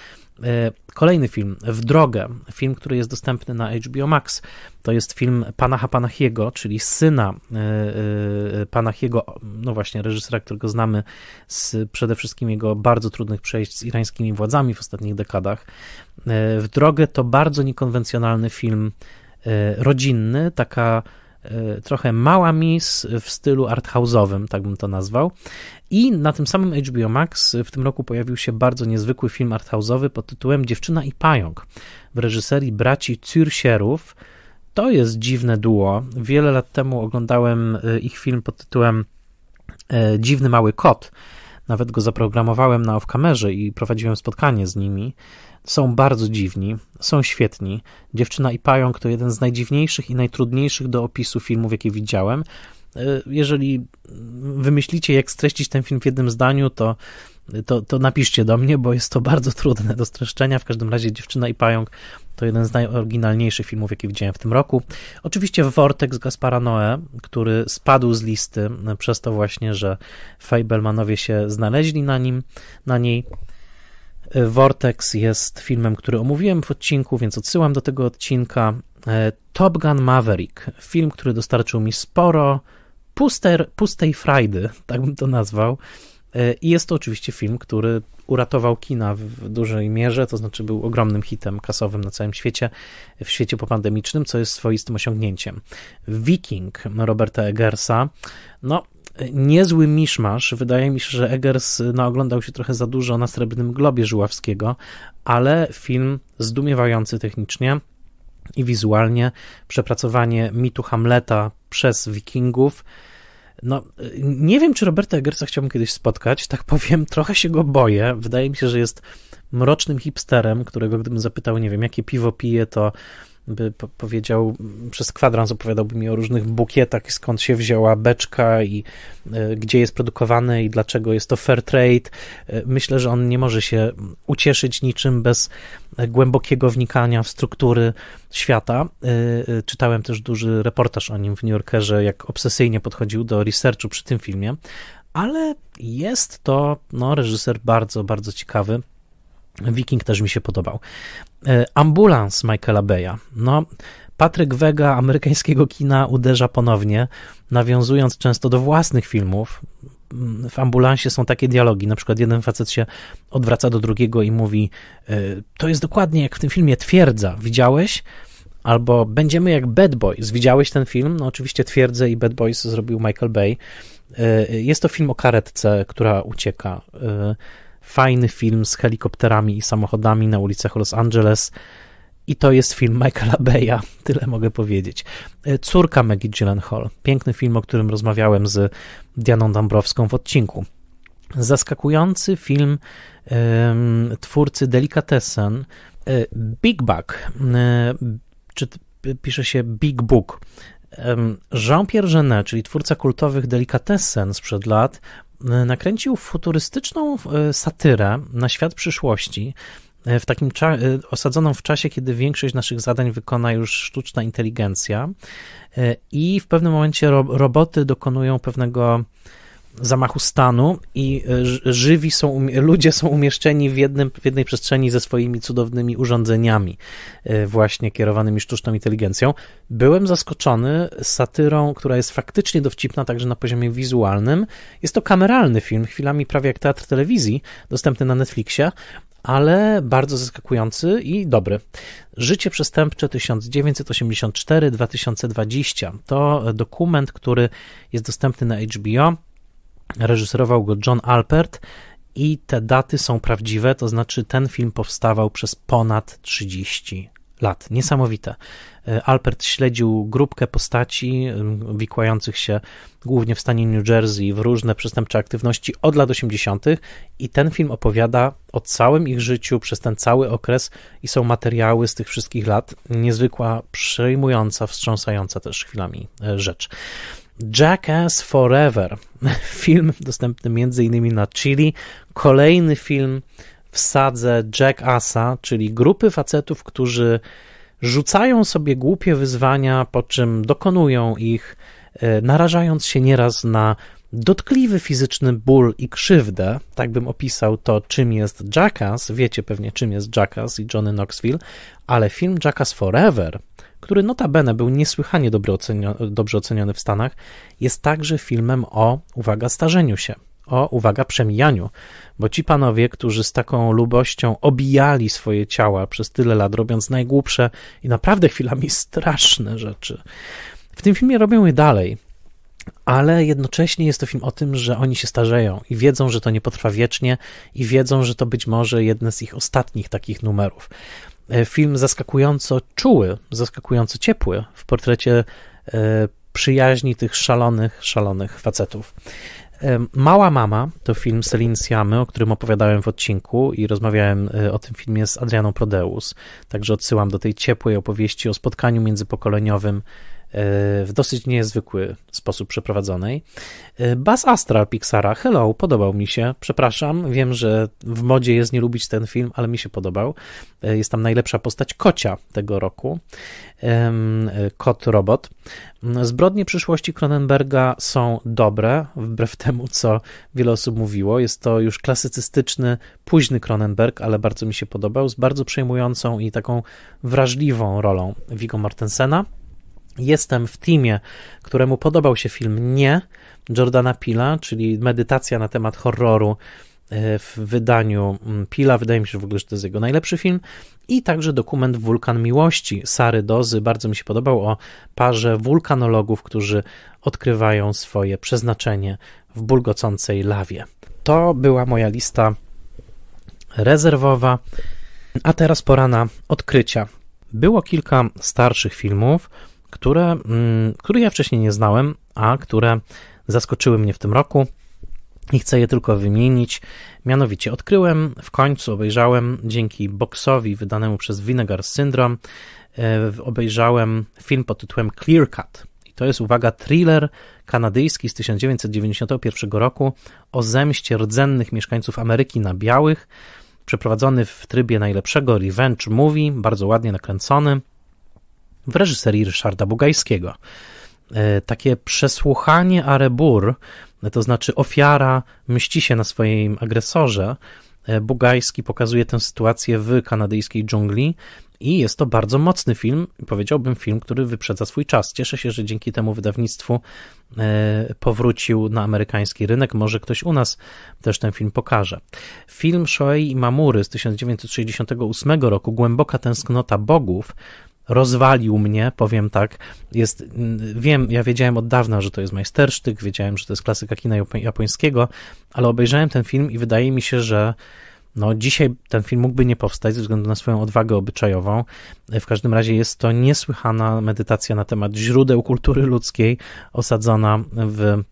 E, kolejny film, W drogę, film, który jest dostępny na HBO Max. To jest film pana Panahiego, czyli syna e, e, Panahiego, no właśnie reżysera, którego znamy z przede wszystkim jego bardzo trudnych przejść z irańskimi władzami w ostatnich dekadach. W drogę to bardzo niekonwencjonalny film rodzinny, taka E, trochę mała mis w stylu arthouse'owym, tak bym to nazwał. I na tym samym HBO Max w tym roku pojawił się bardzo niezwykły film arthouse'owy pod tytułem Dziewczyna i pająk w reżyserii braci Cyrsierów. To jest dziwne duo. Wiele lat temu oglądałem e, ich film pod tytułem e, Dziwny mały kot. Nawet go zaprogramowałem na off-kamerze i prowadziłem spotkanie z nimi. Są bardzo dziwni, są świetni. Dziewczyna i Pająk to jeden z najdziwniejszych i najtrudniejszych do opisu filmów, jakie widziałem. E, jeżeli wymyślicie, jak streścić ten film w jednym zdaniu, to, to, to napiszcie do mnie, bo jest to bardzo trudne do streszczenia. W każdym razie Dziewczyna i Pająk to jeden z najoryginalniejszych filmów, jakie widziałem w tym roku. Oczywiście Vortex Gaspara Noe, który spadł z listy przez to właśnie, że Fabelmanowie się znaleźli na nim, na niej. Vortex jest filmem, który omówiłem w odcinku, więc odsyłam do tego odcinka. E, Top Gun Maverick, film, który dostarczył mi sporo puster, pustej frajdy, tak bym to nazwał. E, I jest to oczywiście film, który uratował kina w dużej mierze, to znaczy był ogromnym hitem kasowym na całym świecie, w świecie popandemicznym, co jest swoistym osiągnięciem. Viking Roberta Eggersa, no niezły miszmasz. Wydaje mi się, że Eggers naoglądał się trochę za dużo na Srebrnym Globie Żuławskiego, ale film zdumiewający technicznie i wizualnie. Przepracowanie mitu Hamleta przez wikingów. No, nie wiem, czy Roberta Eggersa chciałbym kiedyś spotkać, tak powiem, trochę się go boję. Wydaje mi się, że jest mrocznym hipsterem, którego gdybym zapytał, nie wiem, jakie piwo pije, to by powiedział, przez kwadrans opowiadałby mi o różnych bukietach, skąd się wzięła beczka i e, gdzie jest produkowane i dlaczego jest to fair trade. E, myślę, że on nie może się ucieszyć niczym bez głębokiego wnikania w struktury świata. E, czytałem też duży reportaż o nim w New Yorkerze, jak obsesyjnie podchodził do researchu przy tym filmie, ale jest to no, reżyser bardzo, bardzo ciekawy Wiking też mi się podobał. E, ambulans Michaela Beya. No, Patryk Wega amerykańskiego kina uderza ponownie, nawiązując często do własnych filmów. W ambulansie są takie dialogi, na przykład jeden facet się odwraca do drugiego i mówi: e, To jest dokładnie jak w tym filmie Twierdza, widziałeś? Albo będziemy jak Bad Boys. Widziałeś ten film? No, oczywiście Twierdzę i Bad Boys zrobił Michael Bay. E, jest to film o karetce, która ucieka fajny film z helikopterami i samochodami na ulicach Los Angeles. I to jest film Michaela Beya, tyle mogę powiedzieć. E, córka Maggie Gyllenhaal, piękny film, o którym rozmawiałem z Dianą Dambrowską w odcinku. Zaskakujący film um, twórcy Delikatesen, e, Big Buck e, czy pisze się Big Book, Jean-Pierre Genet, czyli twórca kultowych delikatessen sprzed lat, e, nakręcił futurystyczną e, satyrę na świat przyszłości, e, w takim osadzoną w czasie, kiedy większość naszych zadań wykona już sztuczna inteligencja i w pewnym momencie ro roboty dokonują pewnego zamachu stanu i e, żywi są, ludzie są umieszczeni w, jednym, w jednej przestrzeni ze swoimi cudownymi urządzeniami e, właśnie kierowanymi sztuczną inteligencją. Byłem zaskoczony satyrą, która jest faktycznie dowcipna także na poziomie wizualnym. Jest to kameralny film, chwilami prawie jak teatr telewizji, dostępny na Netflixie, ale bardzo zaskakujący i dobry. Życie przestępcze 1984-2020 to dokument, który jest dostępny na HBO. Reżyserował go John Alpert i te daty są prawdziwe, to znaczy ten film powstawał przez ponad 30 lat. Niesamowite. E, Alpert śledził grupkę postaci wikłających się głównie w stanie New Jersey w różne przestępcze aktywności od lat 80. i ten film opowiada o całym ich życiu przez ten cały okres i są materiały z tych wszystkich lat. Niezwykła, przejmująca, wstrząsająca też chwilami e, rzecz. Jackass Forever, film dostępny m.in. na Chili, kolejny film w sadze Jackassa, czyli grupy facetów, którzy rzucają sobie głupie wyzwania, po czym dokonują ich, e, narażając się nieraz na dotkliwy fizyczny ból i krzywdę. Tak bym opisał to, czym jest Jackass. Wiecie pewnie, czym jest Jackass i Johnny Knoxville, ale film Jackass Forever – który notabene był niesłychanie ocenio, dobrze oceniony w Stanach, jest także filmem o, uwaga, starzeniu się, o, uwaga, przemijaniu, bo ci panowie, którzy z taką lubością obijali swoje ciała przez tyle lat, robiąc najgłupsze i naprawdę chwilami straszne rzeczy, w tym filmie robią je dalej. Ale jednocześnie jest to film o tym, że oni się starzeją i wiedzą, że to nie potrwa wiecznie, i wiedzą, że to być może jedne z ich ostatnich takich numerów. E, film zaskakująco czuły, zaskakująco ciepły w portrecie e, przyjaźni tych szalonych, szalonych facetów. E, Mała Mama to film Celine Siamy, o którym opowiadałem w odcinku i rozmawiałem o tym filmie z Adrianą Prodeus. Także odsyłam do tej ciepłej opowieści o spotkaniu międzypokoleniowym w dosyć niezwykły sposób przeprowadzonej. E, Bas Astral Pixara, hello, podobał mi się, przepraszam, wiem, że w modzie jest nie lubić ten film, ale mi się podobał. E, jest tam najlepsza postać kocia tego roku, kot robot. Mm, Zbrodnie przyszłości Cronenberga są dobre, wbrew temu, co wiele osób mówiło. Jest to już klasycystyczny, późny Cronenberg, ale bardzo mi się podobał, z bardzo przejmującą i taką wrażliwą rolą Vigo Mortensena. Jestem w teamie, któremu podobał się film Nie Jordana Pila, czyli medytacja na temat horroru e, w wydaniu mm, Pila. Wydaje mi się że w ogóle, że to jest jego najlepszy film. I także dokument Wulkan Miłości Sary Dozy. Bardzo mi się podobał o parze wulkanologów, którzy odkrywają swoje przeznaczenie w bulgocącej lawie. To była moja lista rezerwowa. A teraz pora na odkrycia. Było kilka starszych filmów, które, mm, które ja wcześniej nie znałem, a które zaskoczyły mnie w tym roku i chcę je tylko wymienić. Mianowicie odkryłem, w końcu obejrzałem dzięki boxowi wydanemu przez Vinegar Syndrome, e, obejrzałem film pod tytułem Clear Cut. I to jest, uwaga, thriller kanadyjski z 1991 roku o zemście rdzennych mieszkańców Ameryki na białych, przeprowadzony w trybie najlepszego revenge movie, bardzo ładnie nakręcony w reżyserii Ryszarda Bugajskiego. E, takie przesłuchanie Arebur, to znaczy ofiara mści się na swoim agresorze. E, Bugajski pokazuje tę sytuację w kanadyjskiej dżungli i jest to bardzo mocny film, powiedziałbym film, który wyprzedza swój czas. Cieszę się, że dzięki temu wydawnictwu e, powrócił na amerykański rynek. Może ktoś u nas też ten film pokaże. Film Shoei Mamury z 1968 roku, Głęboka tęsknota bogów, rozwalił mnie, powiem tak. Jest, wiem, ja wiedziałem od dawna, że to jest majstersztyk, wiedziałem, że to jest klasyka kina japońskiego, ale obejrzałem ten film i wydaje mi się, że no, dzisiaj ten film mógłby nie powstać ze względu na swoją odwagę obyczajową. W każdym razie jest to niesłychana medytacja na temat źródeł kultury ludzkiej, osadzona w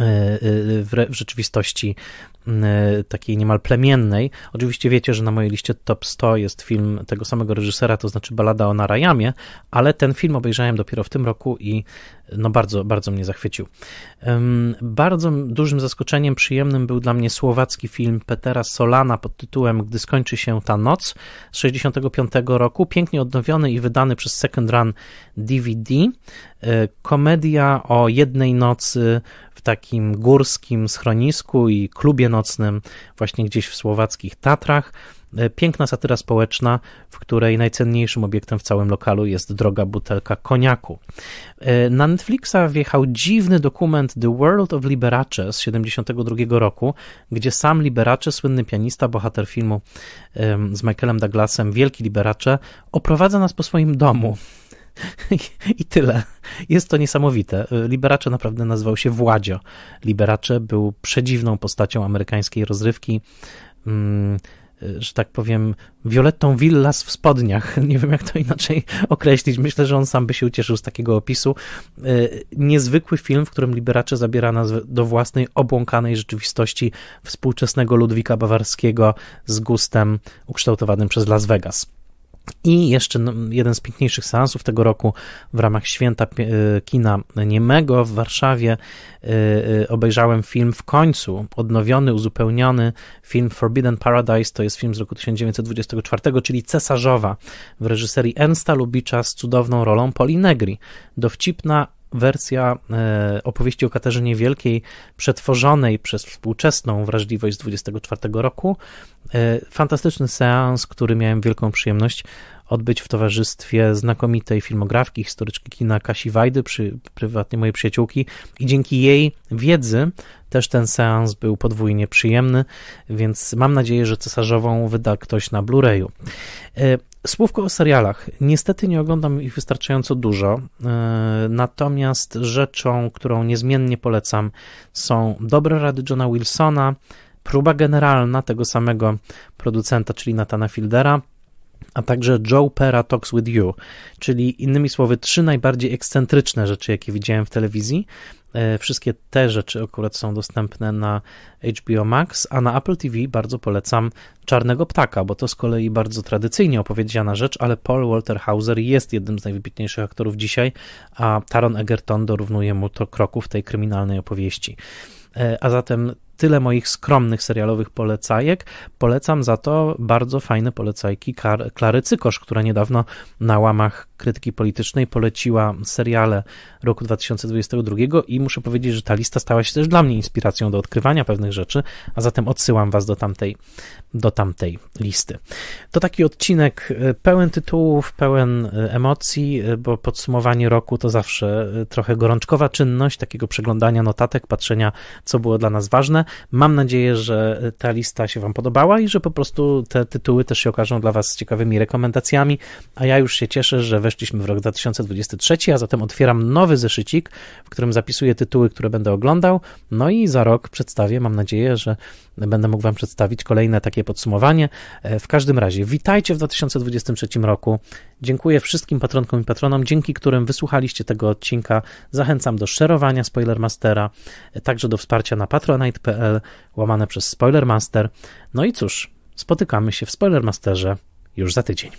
E, e, w, rzeczywistości e, takiej niemal plemiennej. Oczywiście wiecie, że na mojej liście top 100 jest film tego samego reżysera, to znaczy Balada o Narajamie, ale ten film obejrzałem dopiero w tym roku i no bardzo, bardzo mnie zachwycił. Bardzo dużym zaskoczeniem przyjemnym był dla mnie słowacki film Petera Solana pod tytułem Gdy skończy się ta noc z 65 roku, pięknie odnowiony i wydany przez Second Run DVD. Komedia o jednej nocy takim górskim schronisku i klubie nocnym, właśnie gdzieś w słowackich Tatrach. E, piękna satyra społeczna, w której najcenniejszym obiektem w całym lokalu jest droga butelka koniaku. E, na Netflixa wjechał dziwny dokument The World of Liberace z 1972 roku, gdzie sam Liberace, słynny pianista, bohater filmu z Michaelem Douglasem, Wielki Liberace, oprowadza nas po swoim domu I tyle. Jest to niesamowite. Liberacze naprawdę nazywał się Władzio. Liberacze był przedziwną postacią amerykańskiej rozrywki. Mm, że tak powiem, Violettą Villas w spodniach. Nie wiem, jak to inaczej określić. Myślę, że on sam by się ucieszył z takiego opisu. E, niezwykły film, w którym liberacze zabiera nas do własnej obłąkanej rzeczywistości współczesnego Ludwika Bawarskiego z gustem ukształtowanym przez Las Vegas. I jeszcze no, jeden z piękniejszych seansów tego roku w ramach święta y, kina niemego w Warszawie y, y, obejrzałem film w końcu, odnowiony, uzupełniony film Forbidden Paradise, to jest film z roku 1924, czyli Cesarzowa w reżyserii Ensta Lubicza z cudowną rolą Poli Negri. Dowcipna, wersja e, opowieści o Katarzynie Wielkiej, przetworzonej przez współczesną wrażliwość z 24 roku. E, fantastyczny seans, który miałem wielką przyjemność odbyć w towarzystwie znakomitej filmografki, historyczki kina Kasi Wajdy, przy, prywatnie mojej przyjaciółki i dzięki jej wiedzy też ten seans był podwójnie przyjemny, więc mam nadzieję, że cesarzową wyda ktoś na Blu-rayu. E, Słówko o serialach. Niestety nie oglądam ich wystarczająco dużo, e, natomiast rzeczą, którą niezmiennie polecam, są dobre rady Johna Wilsona, próba generalna tego samego producenta, czyli Natana Fildera, a także Joe Pera Talks With You, czyli innymi słowy trzy najbardziej ekscentryczne rzeczy, jakie widziałem w telewizji, E, wszystkie te rzeczy akurat są dostępne na HBO Max, a na Apple TV bardzo polecam Czarnego Ptaka, bo to z kolei bardzo tradycyjnie opowiedziana rzecz, ale Paul Walter Hauser jest jednym z najwybitniejszych aktorów dzisiaj, a Taron Egerton dorównuje mu to kroków tej kryminalnej opowieści. E, a zatem tyle moich skromnych serialowych polecajek. Polecam za to bardzo fajne polecajki Klary Cykosz, która niedawno na łamach krytyki politycznej poleciła seriale roku 2022 i muszę powiedzieć, że ta lista stała się też dla mnie inspiracją do odkrywania pewnych rzeczy, a zatem odsyłam Was do tamtej, do tamtej listy. To taki odcinek e, pełen tytułów, pełen e, emocji, e, bo podsumowanie roku to zawsze trochę gorączkowa czynność, takiego przeglądania notatek, patrzenia, co było dla nas ważne. Mam nadzieję, że ta lista się Wam podobała i że po prostu te tytuły też się okażą dla Was ciekawymi rekomendacjami, a ja już się cieszę, że weszliśmy w rok 2023, a zatem otwieram nowy zeszycik, w którym zapisuję tytuły, które będę oglądał. No i za rok przedstawię, mam nadzieję, że będę mógł Wam przedstawić kolejne takie podsumowanie. E, w każdym razie, witajcie w 2023 roku. Dziękuję wszystkim patronkom i patronom, dzięki którym wysłuchaliście tego odcinka. Zachęcam do szerowania Spoilermastera, e, także do wsparcia na patronite.pl łamane przez Spoilermaster. No i cóż, spotykamy się w Spoilermasterze już za tydzień.